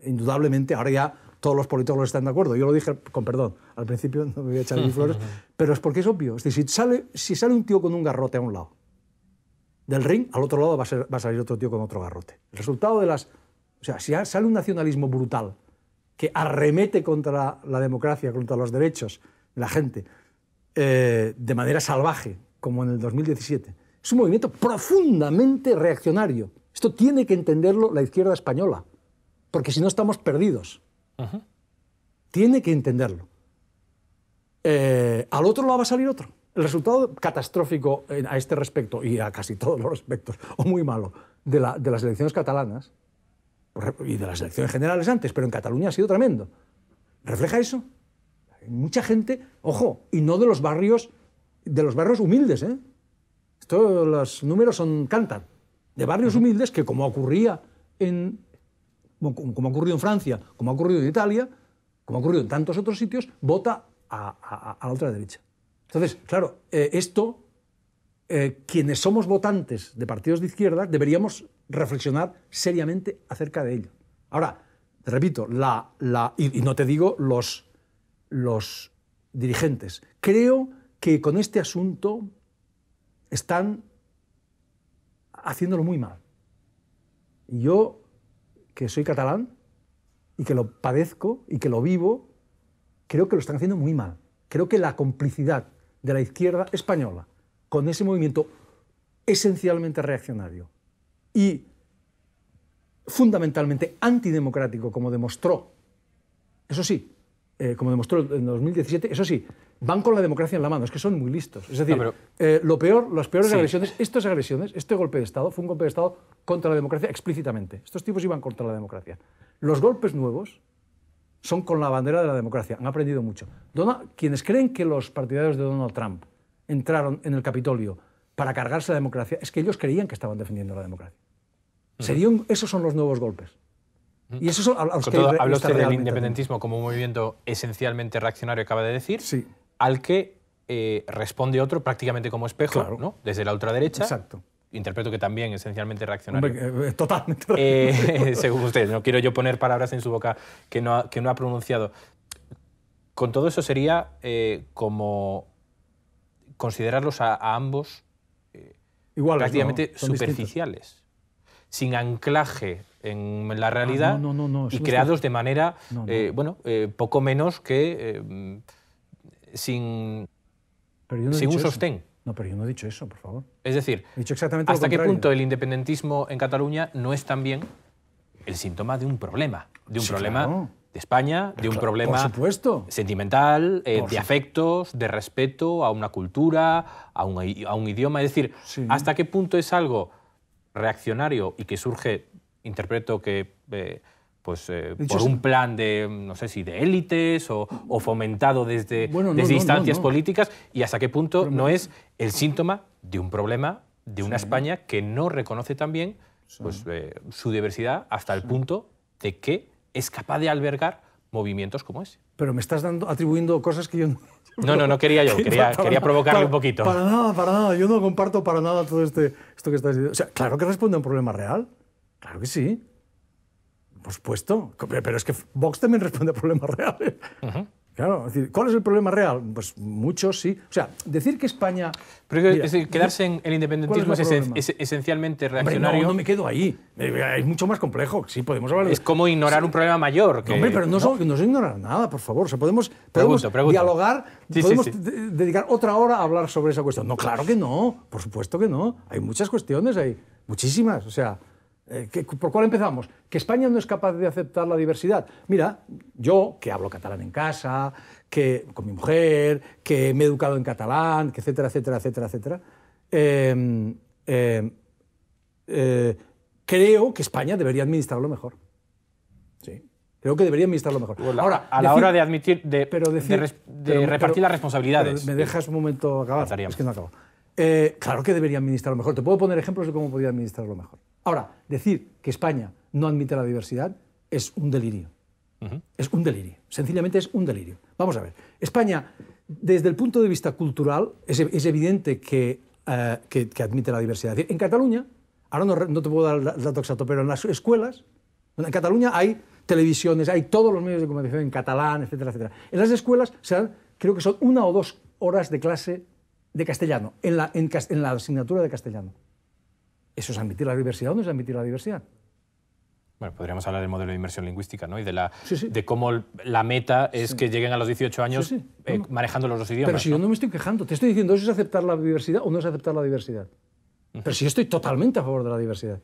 indudablemente, ahora ya todos los politólogos están de acuerdo, yo lo dije con perdón, al principio no me voy a echar mis flores, pero es porque es obvio, es decir, si sale, si sale un tío con un garrote a un lado del ring, al otro lado va a salir otro tío con otro garrote. El resultado de las... O sea, si sale un nacionalismo brutal, que arremete contra la democracia, contra los derechos de la gente, eh, de manera salvaje, como en el 2017. Es un movimiento profundamente reaccionario. Esto tiene que entenderlo la izquierda española, porque si no estamos perdidos. Tiene que entenderlo. Eh, al otro lado va a salir otro. El resultado catastrófico a este respecto, y a casi todos los respectos, o muy malo, de las elecciones catalanas, y de las elecciones generales antes, pero en Cataluña ha sido tremendo. ¿Refleja eso? mucha gente, ojo, y no de los barrios, de los barrios humildes, ¿eh? los números son, cantan. De barrios humildes que, como ocurría en, como ha ocurrido en Francia, como ha ocurrido en Italia, como ha ocurrido en tantos otros sitios, vota a, a, otra la Entonces, claro, eh, esto, eh, quienes somos votantes de partidos de izquierda, deberíamos reflexionar seriamente acerca de ello. Ahora, repito, la, y, no te digo los, los dirigentes, creo que con este asunto están haciéndolo muy mal. yo, que soy catalán y que lo padezco y que lo vivo, creo que lo están haciendo muy mal. Creo que la complicidad de la izquierda española con ese movimiento esencialmente reaccionario y fundamentalmente antidemocrático, como demostró, eso sí, eh, como demostró en 2017, eso sí, van con la democracia en la mano, es que son muy listos. Es decir, eh, lo peor, las peores agresiones, estas agresiones, este golpe de Estado fue un golpe de Estado contra la democracia explícitamente. Estos tipos iban contra la democracia. Los golpes nuevos son con la bandera de la democracia, han aprendido mucho. Donald, quienes creen que los partidarios de Donald Trump entraron en el Capitolio para cargarse la democracia, es que ellos creían que estaban defendiendo la democracia. sería esos son los nuevos golpes. Y eso son a los usted del independentismo como un movimiento esencialmente reaccionario, acaba de decir, al que eh, responde otro prácticamente como espejo, desde la ultraderecha. Exacto interpreto que también esencialmente reaccionario. Eh, totalmente. Eh, según usted, no quiero yo poner palabras en su boca que no ha, que no ha pronunciado. Con todo eso sería como considerarlos a ambos prácticamente superficiales, sin anclaje en la ah, realidad y creados de manera, eh, bueno, eh, poco menos que eh, sin, un sostén. No, pero yo no he dicho eso, por favor. Es decir, ¿hasta qué punto el independentismo en Cataluña no es también el síntoma de un problema? De un problema de España, de un problema supuesto. sentimental, eh, de afectos, de respeto a una cultura, a un, idioma. Es decir, ¿hasta qué punto es algo reaccionario y que surge, interpreto que... Eh, pues eh, por un plan de, no sé si de élites o, o fomentado desde, desde instancias políticas y hasta qué punto no es el síntoma de un problema de una España que no reconoce también pues, su diversidad hasta el punto de que es capaz de albergar movimientos como ese. Pero me estás dando, atribuyendo cosas que yo no... No, no, no quería yo, quería, provocarle un poquito. Para nada, para nada, yo no comparto para nada todo este, esto que estás diciendo. O sea, claro que responde a un problema real, claro que sí, por supuesto, pero es que Vox también responde a problemas reales. Claro, ¿cuál es el problema real? Pues muchos sí. O sea, decir que España. Pero quedarse en el independentismo es, esencialmente reaccionario. no, no, me quedo ahí. Eh, es mucho más complejo. Sí, podemos hablar Es como ignorar un problema mayor. Que... Hombre, pero no, no. es ignorar nada, por favor. O sea, podemos, dialogar, podemos dedicar otra hora a hablar sobre esa cuestión. No, claro que no. Por supuesto que no. Hay muchas cuestiones ahí. Muchísimas. O sea. Eh, ¿Por cuál empezamos? Que España no es capaz de aceptar la diversidad. Mira, yo que hablo catalán en casa, que con mi mujer, que me he educado en catalán, etcétera, etcétera, etcétera, etcétera, em, em, eh, creo que España debería administrarlo mejor. Creo que debería administrarlo mejor. Ahora, a la hora de admitir, de, repartir las responsabilidades. me dejas un momento acabar. Es que no acabo. Eh, claro que debería administrarlo mejor. Te puedo poner ejemplos de cómo podría administrarlo mejor. Ahora, decir que España no admite la diversidad es un delirio. Es un delirio. Sencillamente es un delirio. Vamos a ver. España, desde el punto de vista cultural, es, evidente eh, que, admite la diversidad. en Cataluña, ahora no, te puedo dar el dato exacto, pero en las escuelas, en Cataluña hay televisiones, hay todos los medios de comunicación en catalán, etcétera, etcétera. En las escuelas se dan, creo que son una o dos horas de clase de castellano, en la, en, la asignatura de castellano. ¿Eso es admitir la diversidad o no es admitir la diversidad? Bueno, podríamos hablar del modelo de inversión lingüística, ¿no? Y de, la, de cómo la meta es que lleguen a los 18 años eh, manejando los dos idiomas. Pero si ¿no? yo no me estoy quejando, te estoy diciendo, ¿eso es aceptar la diversidad o no es aceptar la diversidad? Pero si yo estoy totalmente a favor de la diversidad.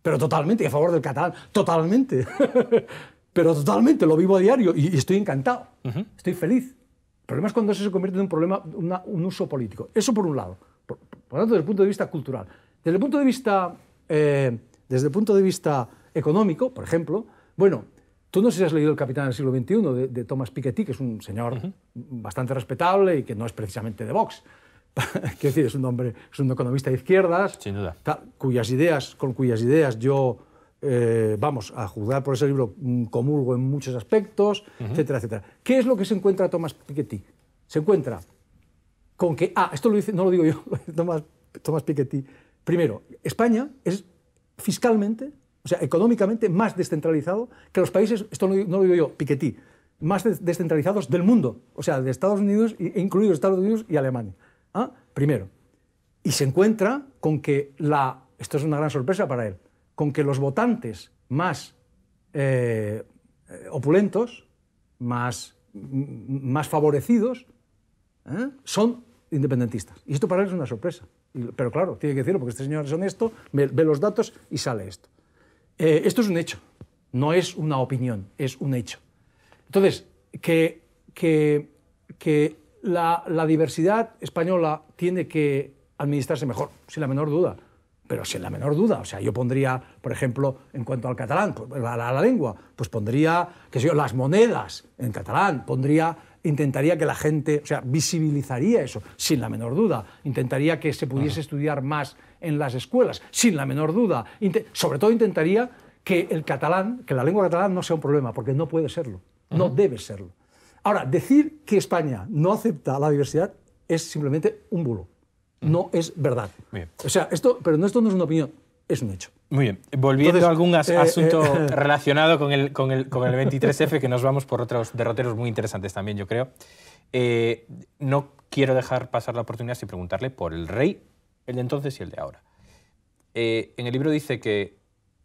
Pero totalmente, y a favor del catalán, totalmente. pero totalmente, lo vivo a diario y, estoy encantado, estoy feliz problema es cuando eso se convierte en un problema, un uso político. Eso por un lado. Por, lo tanto, desde el punto de vista cultural. Desde el punto de vista, eh, desde el punto de vista económico, por ejemplo, bueno, Tú no sé si has leído El Capitán del siglo XXI de, Thomas Piketty, que es un señor bastante respetable y que no es precisamente de Vox. Quiero decir, es un hombre, es un economista de izquierdas, Sin duda. cuyas ideas, con cuyas ideas yo eh, vamos, a juzgar por ese libro, mm, comulgo en muchos aspectos, etcétera, etcétera. ¿Qué es lo que se encuentra Tomás Piketty? Se encuentra con que, ah, esto lo dice, no lo digo yo, Tomás, Piketty, primero, España es fiscalmente, o sea, económicamente más descentralizado que los países, esto no, lo digo yo, Piketty, más descentralizados del mundo, o sea, de Estados Unidos, e incluidos Estados Unidos y Alemania. ¿Ah? Primero. Y se encuentra con que la, esto es una gran sorpresa para él, con que los votantes más eh, opulentos, más, mm, más favorecidos, ¿eh? son independentistas. Y esto para él es una sorpresa. Pero claro, tiene que decirlo, porque este señor es honesto, ve, los datos y sale esto. Eh, esto es un hecho, no es una opinión, es un hecho. Entonces, que, que, que la, la diversidad española tiene que administrarse mejor, sin la menor duda pero sin la menor duda. O sea, yo pondría, por ejemplo, en cuanto al catalán, pues, a la, lengua, pues pondría, qué sé yo, las monedas en catalán, pondría intentaría que la gente, o sea, visibilizaría eso, sin la menor duda. Intentaría que se pudiese estudiar más en las escuelas, sin la menor duda. sobre todo intentaría que el catalán, que la lengua catalana no sea un problema, porque no puede serlo, no debe serlo. Ahora, decir que España no acepta la diversidad es simplemente un bulo no es verdad. O sea, esto, pero no, esto no es una opinión, es un hecho. Muy bien. Volviendo a algún eh, asunto eh, eh. relacionado con el, con, con el 23F, que nos vamos por otros derroteros muy interesantes también, yo creo. no quiero dejar pasar la oportunidad sin preguntarle por el rey, el de entonces y el de ahora. en el libro dice que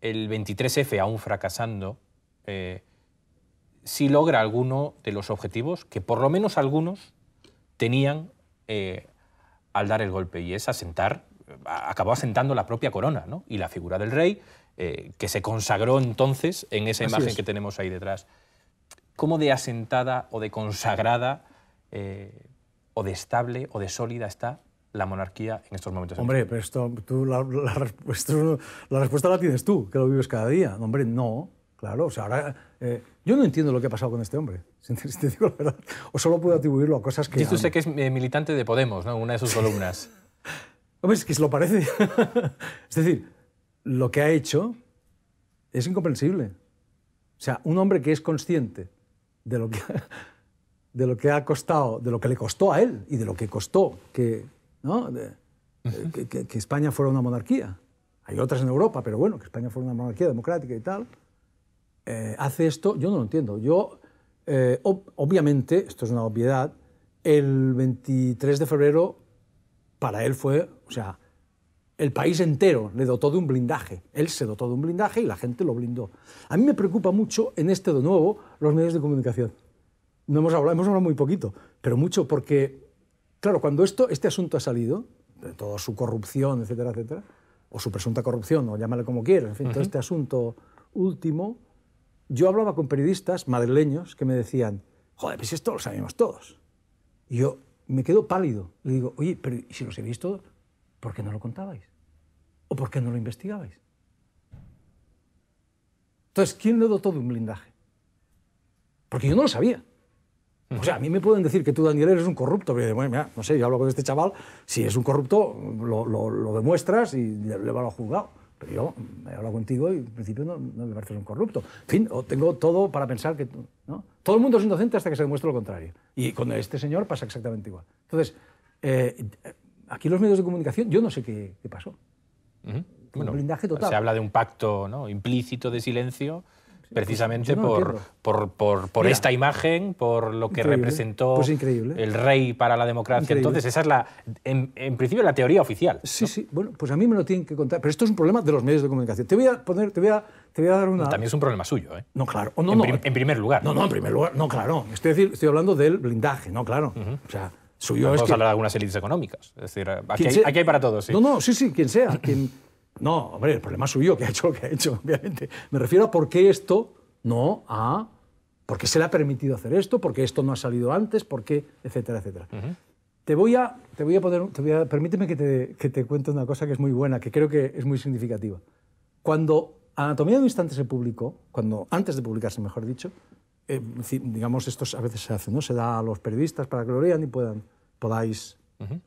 el 23F, aún fracasando, sí logra alguno de los objetivos que por lo menos algunos tenían al dar el golpe y es asentar, eh, acabó asentando la propia corona y la figura del rey, eh, que se consagró entonces en esa imagen que tenemos ahí detrás. ¿Cómo de asentada o de consagrada eh, o de estable o de sólida está la monarquía en estos momentos. Hombre, pero la, la, respuesta la tienes tú, que lo vives cada día. Hombre, no. Claro, o sea, ahora eh, yo no entiendo lo que ha pasado con este hombre, si te digo la verdad. O solo puedo atribuirlo a cosas que... tú sé que es eh, militante de Podemos, ¿no? una de sus columnas. hombre, es que se lo parece. es decir, lo que ha hecho es incomprensible. O sea, un hombre que es consciente de lo que, de lo que ha costado, de lo que le costó a él y de lo que costó que, ¿no? Eh, que, que España fuera una monarquía. Hay otras en Europa, pero bueno, que España fuera una monarquía democrática y tal. Eh, hace esto, yo no lo entiendo. Yo, eh, obviamente, esto es una obviedad, el 23 de febrero para él fue, o sea, el país entero le dotó de un blindaje. Él se dotó de un blindaje y la gente lo blindó. A mí me preocupa mucho en este de nuevo los medios de comunicación. No hemos hablado, hemos muy poquito, pero mucho porque, claro, cuando esto, este asunto ha salido, de toda su corrupción, etcétera, etcétera, o su presunta corrupción, o llámale como quieras, en fin, todo este asunto último, yo hablaba con periodistas madrileños que me decían, joder, pues esto lo sabemos todos. Y yo me quedo pálido. Le digo, oye, pero si lo sabéis todo, ¿por qué no lo contabais? ¿O por qué no lo investigabais? Entonces, ¿quién le dotó todo un blindaje? Porque yo no lo sabía. O sea, a mí me pueden decir que tú, Daniel, eres un corrupto. Pero, no sé, yo hablo con este chaval, si es un corrupto, lo, lo, demuestras y le, va a juzgado. Pero yo he hablado contigo y en principio no, me parece un corrupto. En fin, tengo todo para pensar que... Todo el mundo es inocente hasta que se demuestre lo contrario. Y con este señor pasa exactamente igual. Entonces, eh, aquí los medios de comunicación, yo no sé qué, pasó. un blindaje total. Se habla de un pacto implícito de silencio precisamente pues, por, por, esta imagen, por lo que representó pues el rey para la democracia. Entonces, esa es la, en, principio la teoría oficial. Sí, sí, bueno, pues a mí me lo tienen que contar, pero esto es un problema de los medios de comunicación. Te voy a poner, te voy a, te voy a dar una... también es un problema suyo, ¿eh? No, claro. Oh, eh, en, primer lugar. No, no, en primer lugar, no, claro. Estoy, estoy hablando del blindaje, no, claro. O sea... Suyo Vamos a hablar de algunas élites económicas. Es decir, aquí, hay, para todos. Sí. No, no, sí, sí, quien sea. quien, no, hombre, el problema es suyo, que ha hecho lo que ha hecho, obviamente. Me refiero a por qué esto no ha... ¿Por qué se le ha permitido hacer esto? ¿Por qué esto no ha salido antes? ¿Por qué? Etcétera, etcétera. Te voy a, te voy a poner, voy permíteme que te, que te cuente una cosa que es muy buena, que creo que es muy significativa. Cuando Anatomía de un instante se publicó, cuando, antes de publicarse, mejor dicho, eh, digamos, esto a veces se hace, ¿no? Se da a los periodistas para que lo lean y puedan, podáis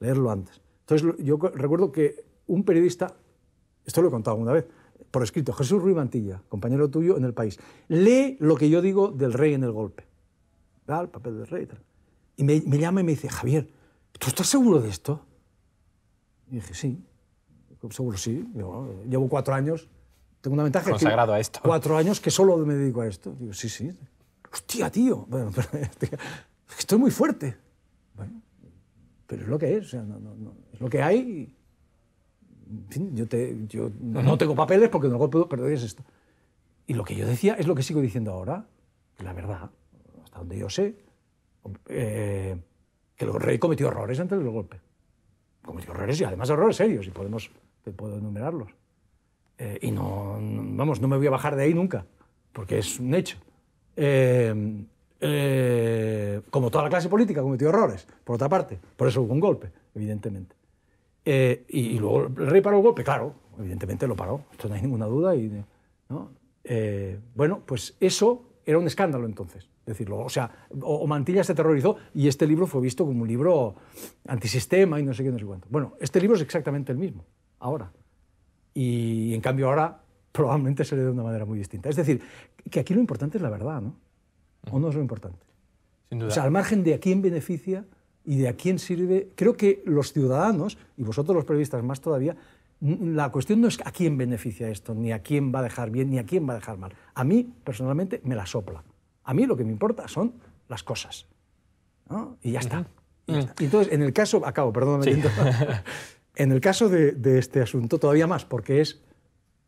leerlo antes. Entonces, yo recuerdo que un periodista esto lo he contado alguna vez, por escrito, Jesús Ruiz Mantilla, compañero tuyo en el país, lee lo que yo digo del rey en el golpe, ¿verdad? el papel del rey. Y me, llama y me dice, Javier, ¿tú estás seguro de esto? Y dije, sí, seguro sí. Ah, llevo cuatro años, tengo una ventaja. Consagrado a esto. Cuatro años que solo me dedico a esto. Digo, sí, sí. Hostia, tío, bueno, pero, estoy muy fuerte. Bueno, pero es lo que es, es lo que hay. Y, fin, yo, no, tengo papeles porque no puedo, pero esto. Y lo que yo decía es lo que sigo diciendo ahora, la verdad, hasta donde yo sé, eh, que el rey cometió errores antes del golpe. Cometió errores y además errores serios, y podemos, puedo enumerarlos. Eh, y no, vamos, no me voy a bajar de ahí nunca, porque es un hecho. Eh, como toda la clase política cometió errores, por otra parte, por eso hubo un golpe, evidentemente. Eh, y, luego el rey paró el golpe, claro, evidentemente lo paró, esto no hay ninguna duda. Y, eh, bueno, pues eso era un escándalo entonces, decirlo. O sea, o, Mantilla se terrorizó y este libro fue visto como un libro antisistema y no sé qué, no sé cuánto. Bueno, este libro es exactamente el mismo, ahora. Y en cambio ahora probablemente se le de una manera muy distinta. Es decir, que aquí lo importante es la verdad, ¿no? ¿O no es lo importante? Sin duda. O sea, al margen de a quién beneficia y de a quién sirve. Creo que los ciudadanos, y vosotros los periodistas más todavía, la cuestión no es a quién beneficia esto, ni a quién va a dejar bien, ni a quién va a dejar mal. A mí, personalmente, me la sopla. A mí lo que me importa son las cosas. Y ya está. Y entonces, en el caso, acabo, perdóname. En el caso de, este asunto, todavía más, porque es,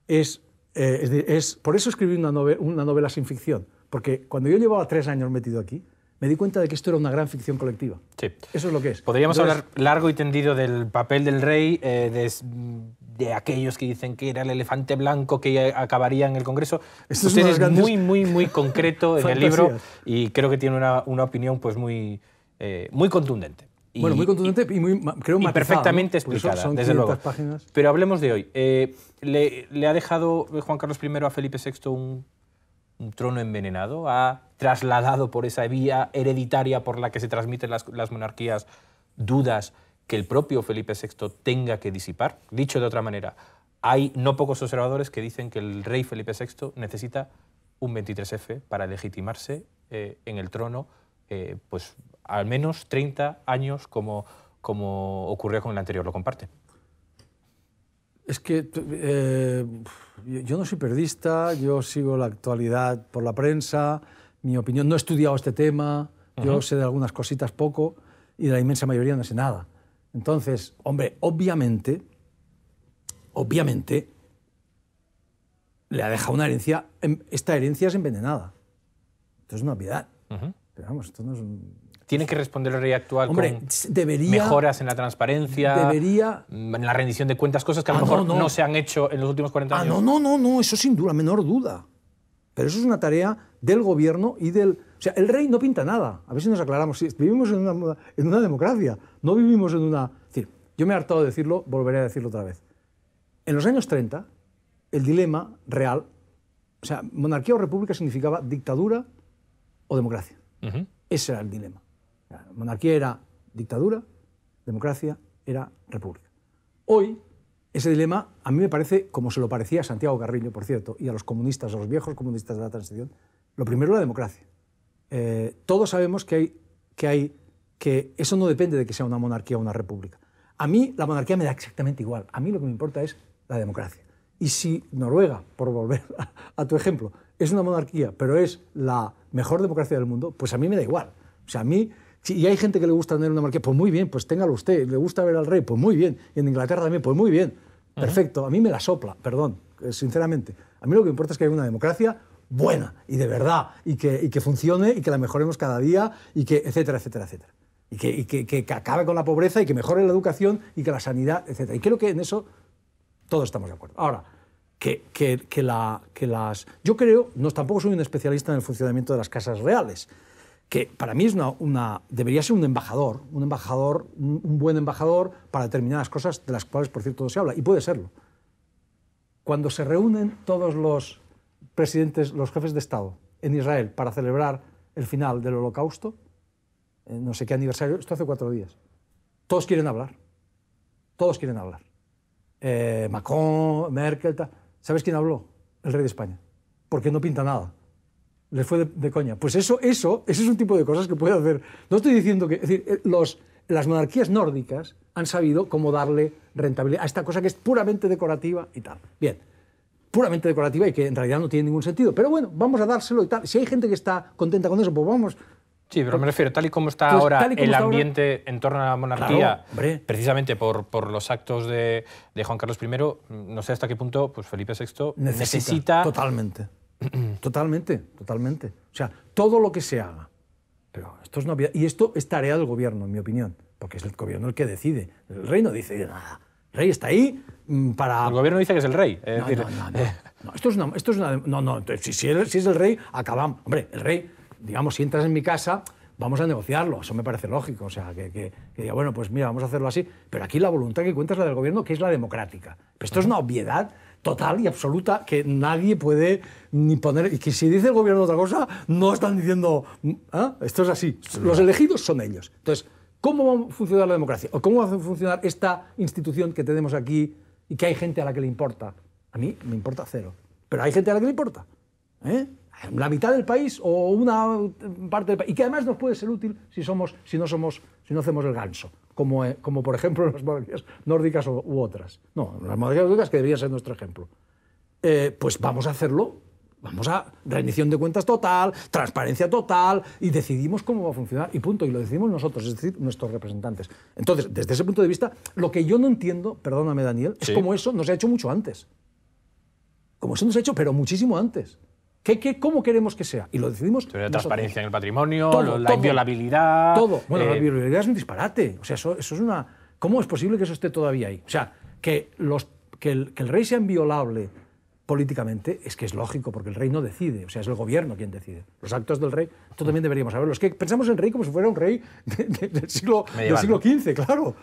es, eh, es, por eso escribí una, una novela sin ficción, porque cuando yo llevaba tres años metido aquí, me di cuenta de que esto era una gran ficción colectiva. Sí. Eso es lo que es. Podríamos hablar largo y tendido del papel del rey, eh, de, aquellos que dicen que era el elefante blanco que acabaría en el Congreso. Usted es, muy, muy, muy concreto en el libro y creo que tiene una, opinión pues muy, eh, muy contundente. bueno, muy contundente y, muy, creo, perfectamente explicada, desde luego. Páginas. Pero hablemos de hoy. Eh, le, ha dejado Juan Carlos I a Felipe VI un, trono envenenado? ¿A...? trasladado por esa vía hereditaria por la que se transmiten las, monarquías dudas que el propio Felipe VI tenga que disipar? Dicho de otra manera, hay no pocos observadores que dicen que el rey Felipe VI necesita un 23F para legitimarse eh, en el trono, eh, pues al menos 30 años como, como ocurrió con el anterior. ¿Lo comparte? Es que eh, yo no soy periodista, yo sigo la actualidad por la prensa mi opinión. No he estudiado este tema, yo sé de algunas cositas poco y de la inmensa mayoría no sé nada. Entonces, hombre, obviamente, obviamente, le ha dejado una herencia, esta herencia es envenenada. Esto es una obviedad. Pero vamos, esto no es ¿Tiene que responder el rey actual con mejoras en la transparencia, debería, mm, en la rendición de cuentas, cosas que a lo ah, mejor no, se han hecho en los últimos 40 ah, años? Ah, no, no, no, no, eso sin duda, menor duda. Pero eso es una tarea del gobierno y del... O sea, el rey no pinta nada. A ver si nos aclaramos. vivimos en una, en una democracia, no vivimos en una... Es decir, yo me he hartado de decirlo, volveré a decirlo otra vez. En los años 30, el dilema real, o sea, monarquía o república significaba dictadura o democracia. Ese era el dilema. monarquía era dictadura, democracia era república. Hoy ese dilema a mí me parece, como se lo parecía a Santiago Carrillo, por cierto, y a los comunistas, a los viejos comunistas de la transición, lo primero la democracia. Eh, todos sabemos que, hay, que, hay, que eso no depende de que sea una monarquía o una república. A mí la monarquía me da exactamente igual. A mí lo que me importa es la democracia. Y si Noruega, por volver a tu ejemplo, es una monarquía, pero es la mejor democracia del mundo, pues a mí me da igual. O sea, a mí y hay gente que le gusta tener una monarquía, pues muy bien, pues téngalo usted. Le gusta ver al rey, pues muy bien. Y en Inglaterra también, pues muy bien. Perfecto, a mí me la sopla, perdón, eh, sinceramente. A mí lo que importa es que haya una democracia buena y de verdad, y que, funcione y que la mejoremos cada día, y que, etcétera, etcétera, etcétera. Y, que, acabe con la pobreza y que mejore la educación y que la sanidad, etcétera. Y creo que en eso todos estamos de acuerdo. Ahora, que, que las... Yo creo, no, tampoco soy un especialista en el funcionamiento de las casas reales, que para mí es una, debería ser un embajador, un embajador, un buen embajador para determinadas cosas de las cuales, por cierto, se habla, y puede serlo. Cuando se reúnen todos los presidentes, los jefes de Estado en Israel para celebrar el final del holocausto, eh, no sé qué aniversario, esto hace cuatro días, todos quieren hablar, todos quieren hablar. Eh, Macron, Merkel, ¿sabes quién habló? El rey de España, porque no pinta nada les fue de, coña. Pues eso, eso, ese es un tipo de cosas que puede hacer. No estoy diciendo que, es decir, eh, los, las monarquías nórdicas han sabido cómo darle rentabilidad a esta cosa que es puramente decorativa y tal. Bien, puramente decorativa y que en realidad no tiene ningún sentido. Pero bueno, vamos a dárselo y tal. Si hay gente que está contenta con eso, pues vamos. Sí, pero me pues refiero, tal y como está pues ahora el ambiente en torno a la monarquía, precisamente por, los actos de, Juan Carlos I, no sé hasta qué punto pues Felipe VI necesita totalmente Totalmente, totalmente. O sea, todo lo que se haga. Pero esto es y esto es tarea del gobierno, en mi opinión, porque es el gobierno el que decide. El rey no dice nada. Ah, el rey está ahí mm, para... El gobierno dice que es el rey. no, no, no, eh. esto es una... no, no, si, es, el rey, acabamos. Hombre, el rey, digamos, si entras en mi casa, vamos a negociarlo, eso me parece lógico, o sea, que, que, que, diga, bueno, pues mira, vamos a hacerlo así, pero aquí la voluntad que cuenta es la del gobierno, que es la democrática. Pero esto es una obviedad total y absoluta que nadie puede ni poner. Y que si dice el gobierno otra cosa, no están diciendo, ¿eh? esto es así. Los elegidos son ellos. Entonces, ¿cómo va a funcionar la democracia? ¿O cómo va a funcionar esta institución que tenemos aquí y que hay gente a la que le importa? A mí me importa cero. Pero hay gente a la que le importa. ¿eh? La mitad del país o una parte del país. Y que además nos puede ser útil si, somos, si, no, somos, si no hacemos el ganso como, eh, como por ejemplo las monarquías nórdicas u otras. No, las monarquías nórdicas que debería ser nuestro ejemplo. Eh, pues vamos a hacerlo Vamos a rendición de cuentas total, transparencia total, y decidimos cómo va a funcionar, y punto, y lo decimos nosotros, es decir, nuestros representantes. Entonces, desde ese punto de vista, lo que yo no entiendo, perdóname Daniel, es como eso nos ha hecho mucho antes. Como eso nos ha hecho, pero muchísimo antes cómo queremos que sea? Y lo decidimos. Pero la transparencia en el patrimonio, la inviolabilidad. Todo. Bueno, la eh, inviolabilidad es un disparate. O sea, eso, es una. ¿Cómo es posible que eso esté todavía ahí? O sea, que, los, que, el, rey sea inviolable políticamente es que es lógico, porque el rey no decide, o sea, es el gobierno quien decide. Los actos del rey, esto también deberíamos saberlo. Es que pensamos en rey como si fuera un rey del, siglo, siglo XV, claro.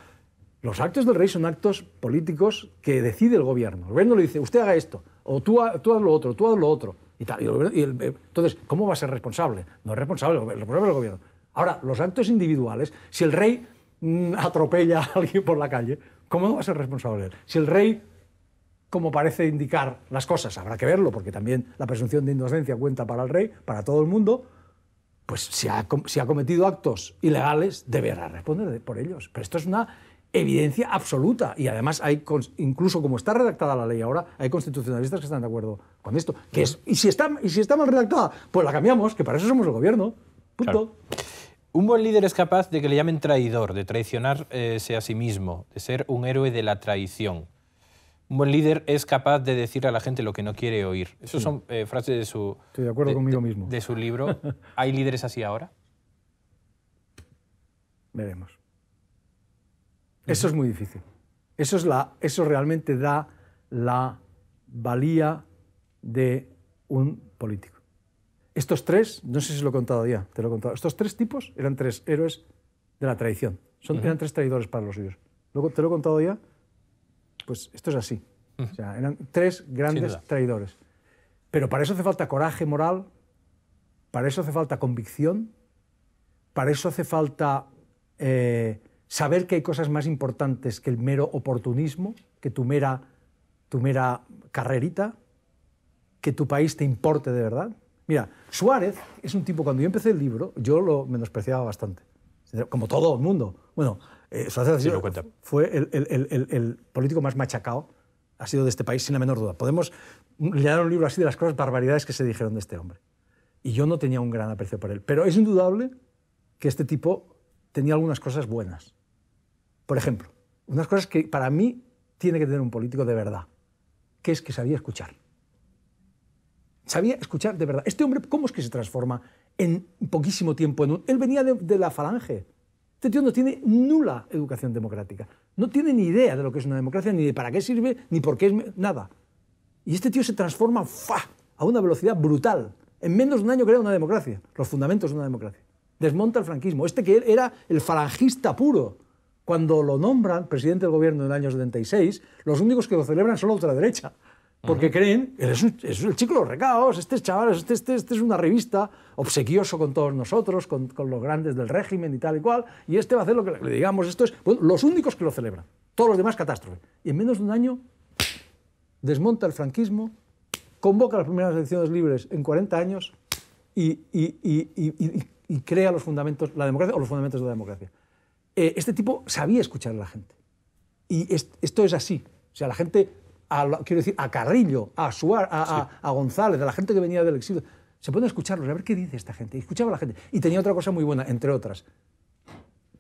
Los actos del rey son actos políticos que decide el gobierno. El gobierno le dice, usted haga esto, o tú, tú haz lo otro, tú haz lo otro. Eh, entonces, ¿cómo va a ser responsable? No es responsable, el es el gobierno. Ahora, los actos individuales, si el rey mm, atropella a alguien por la calle, ¿cómo va a ser responsable? él? Si el rey, como parece indicar las cosas, habrá que verlo, porque también la presunción de inocencia cuenta para el rey, para todo el mundo, pues si ha, cometido actos ilegales, deberá responder por ellos. Pero esto es una evidencia absoluta. Y además, hay, incluso como está redactada la ley ahora, hay constitucionalistas que están de acuerdo con esto. y, si está, y si mal redactada, pues la cambiamos, que para eso somos el gobierno. Punto. Un buen líder es capaz de que le llamen traidor, de traicionarse eh, a sí mismo, de ser un héroe de la traición. Un buen líder es capaz de decir a la gente lo que no quiere oír. Esas son eh, frases de su. Estoy de acuerdo conmigo mismo. De su libro. ¿Hay líderes así ahora? Veremos. Eso es muy difícil. Eso, es la, eso realmente da la valía de un político. Estos tres, no sé si lo he contado ya, te lo he contado. Estos tres tipos eran tres héroes de la traición. Son, Eran tres traidores para los suyos. ¿Te lo he contado ya? Pues esto es así. Mm. eran tres grandes traidores. Pero para eso hace falta coraje moral, para eso hace falta convicción, para eso hace falta eh, saber que hay cosas más importantes que el mero oportunismo, que tu mera, tu mera carrerita, que tu país te importe de verdad. Mira, Suárez es un tipo, cuando yo empecé el libro, yo lo menospreciaba bastante, como todo el mundo. Bueno, eh, fue el, político más machacado, ha sido de este país, sin la menor duda. Podemos leer un libro así de las cosas barbaridades que se dijeron de este hombre. Y yo no tenía un gran aprecio por él. Pero es indudable que este tipo tenía algunas cosas buenas. Por ejemplo, unas cosas que para mí tiene que tener un político de verdad, que es que sabía escuchar. Sabía escuchar de verdad. Este hombre, ¿cómo es que se transforma en poquísimo tiempo en un... Él venía de la falange este tío no tiene nula educación democrática. No tiene ni idea de lo que es una democracia, ni de para qué sirve, ni por qué es nada. Y este tío se transforma ¡fa! a una velocidad brutal. En menos de un año crea una democracia, los fundamentos de una democracia. Desmonta el franquismo. Este que era el falangista puro. Cuando lo nombran presidente del gobierno en el año 76, los únicos que lo celebran son la ultraderecha porque creen, es, es el chico de los recaos, este chaval, este, este, este, es una revista obsequioso con todos nosotros, con, los grandes del régimen y tal y cual, y este va a hacer lo que le digamos. Esto es, bueno, los únicos que lo celebran, todos los demás catástrofe. Y en menos de un año desmonta el franquismo, convoca las primeras elecciones libres en 40 años y, crea los fundamentos, la democracia o los fundamentos de la democracia. Eh, este tipo sabía escuchar a la gente. Y esto es así. O sea, la gente a, quiero decir, a Carrillo, a a, González, a la gente que venía del exilio. Se pueden escucharlos, a ver qué dice esta gente. Y escuchaba a la gente. Y tenía otra cosa muy buena, entre otras.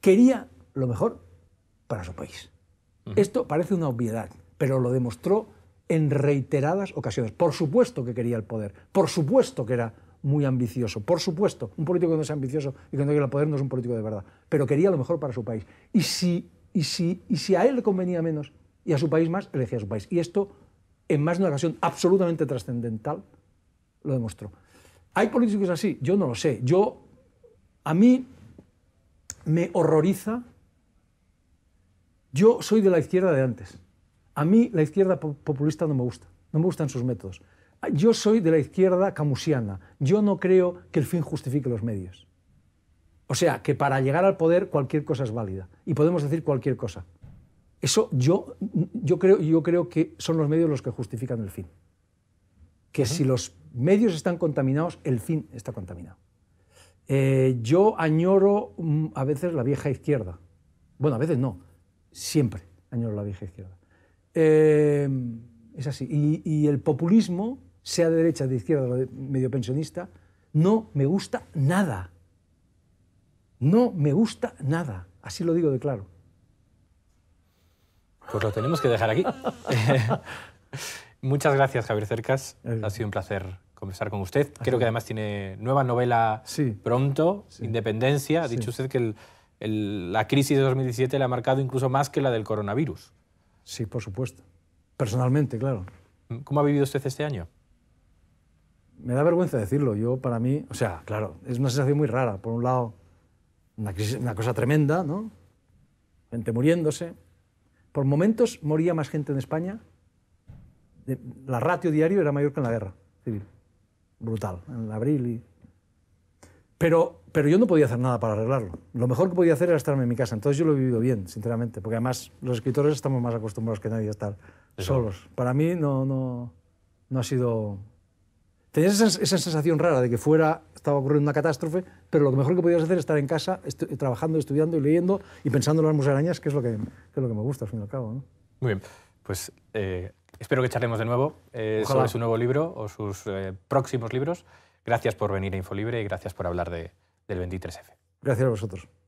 Quería lo mejor para su país. Esto parece una obviedad, pero lo demostró en reiteradas ocasiones. Por supuesto que quería el poder, por supuesto que era muy ambicioso, por supuesto. Un político que no es ambicioso y que no quiere el poder no es un político de verdad, pero quería lo mejor para su país. Y si, y si, y si a él le convenía menos, y a su país más, elegía a su país. Y esto, en más de una ocasión absolutamente trascendental, lo demostró. ¿Hay políticos así? Yo no lo sé. Yo, a mí me horroriza. Yo soy de la izquierda de antes. A mí la izquierda populista no me gusta. No me gustan sus métodos. Yo soy de la izquierda camusiana. Yo no creo que el fin justifique los medios. O sea, que para llegar al poder cualquier cosa es válida. Y podemos decir cualquier cosa. Eso yo, yo, creo, yo creo que son los medios los que justifican el fin. Que si los medios están contaminados, el fin está contaminado. Eh, yo añoro mm, a veces la vieja izquierda. Bueno, a veces no. Siempre añoro la vieja izquierda. Eh, es así. Y, el populismo, sea de derecha, de izquierda, medio pensionista, no me gusta nada. No me gusta nada. Así lo digo de claro. Pues lo tenemos que dejar aquí. Muchas gracias, Javier Cercas. Eh. Ha sido un placer conversar con usted. Creo que además tiene nueva novela pronto, Independencia. Ha dicho usted que la crisis de 2017 le ha marcado incluso más que la del coronavirus. Sí, por supuesto. Personalmente, claro. ¿Cómo ha vivido usted este año? Me da vergüenza decirlo. Yo, para mí, o sea, claro, es una sensación muy rara. Por un lado, una, una cosa tremenda, ¿no? Gente muriéndose, por momentos moría más gente en España. La ratio diario era mayor que en la guerra civil. Brutal, en abril. Y... Pero, pero yo no podía hacer nada para arreglarlo. Lo mejor que podía hacer era estarme en mi casa. Entonces yo lo he vivido bien, sinceramente. Porque además los escritores estamos más acostumbrados que nadie a estar solos. Para mí no, no, no ha sido tenías esa, sensación rara de que fuera, estaba ocurriendo una catástrofe, pero lo mejor que podías hacer es estar en casa trabajando, estudiando y leyendo y pensando en las musarañas, que es lo que, es lo que me gusta, al fin y al cabo. Muy bien, pues eh, espero que charlemos de nuevo eh, sobre su nuevo libro o sus eh, próximos libros. Gracias por venir a Infolibre y gracias por hablar del 23F. Gracias a vosotros.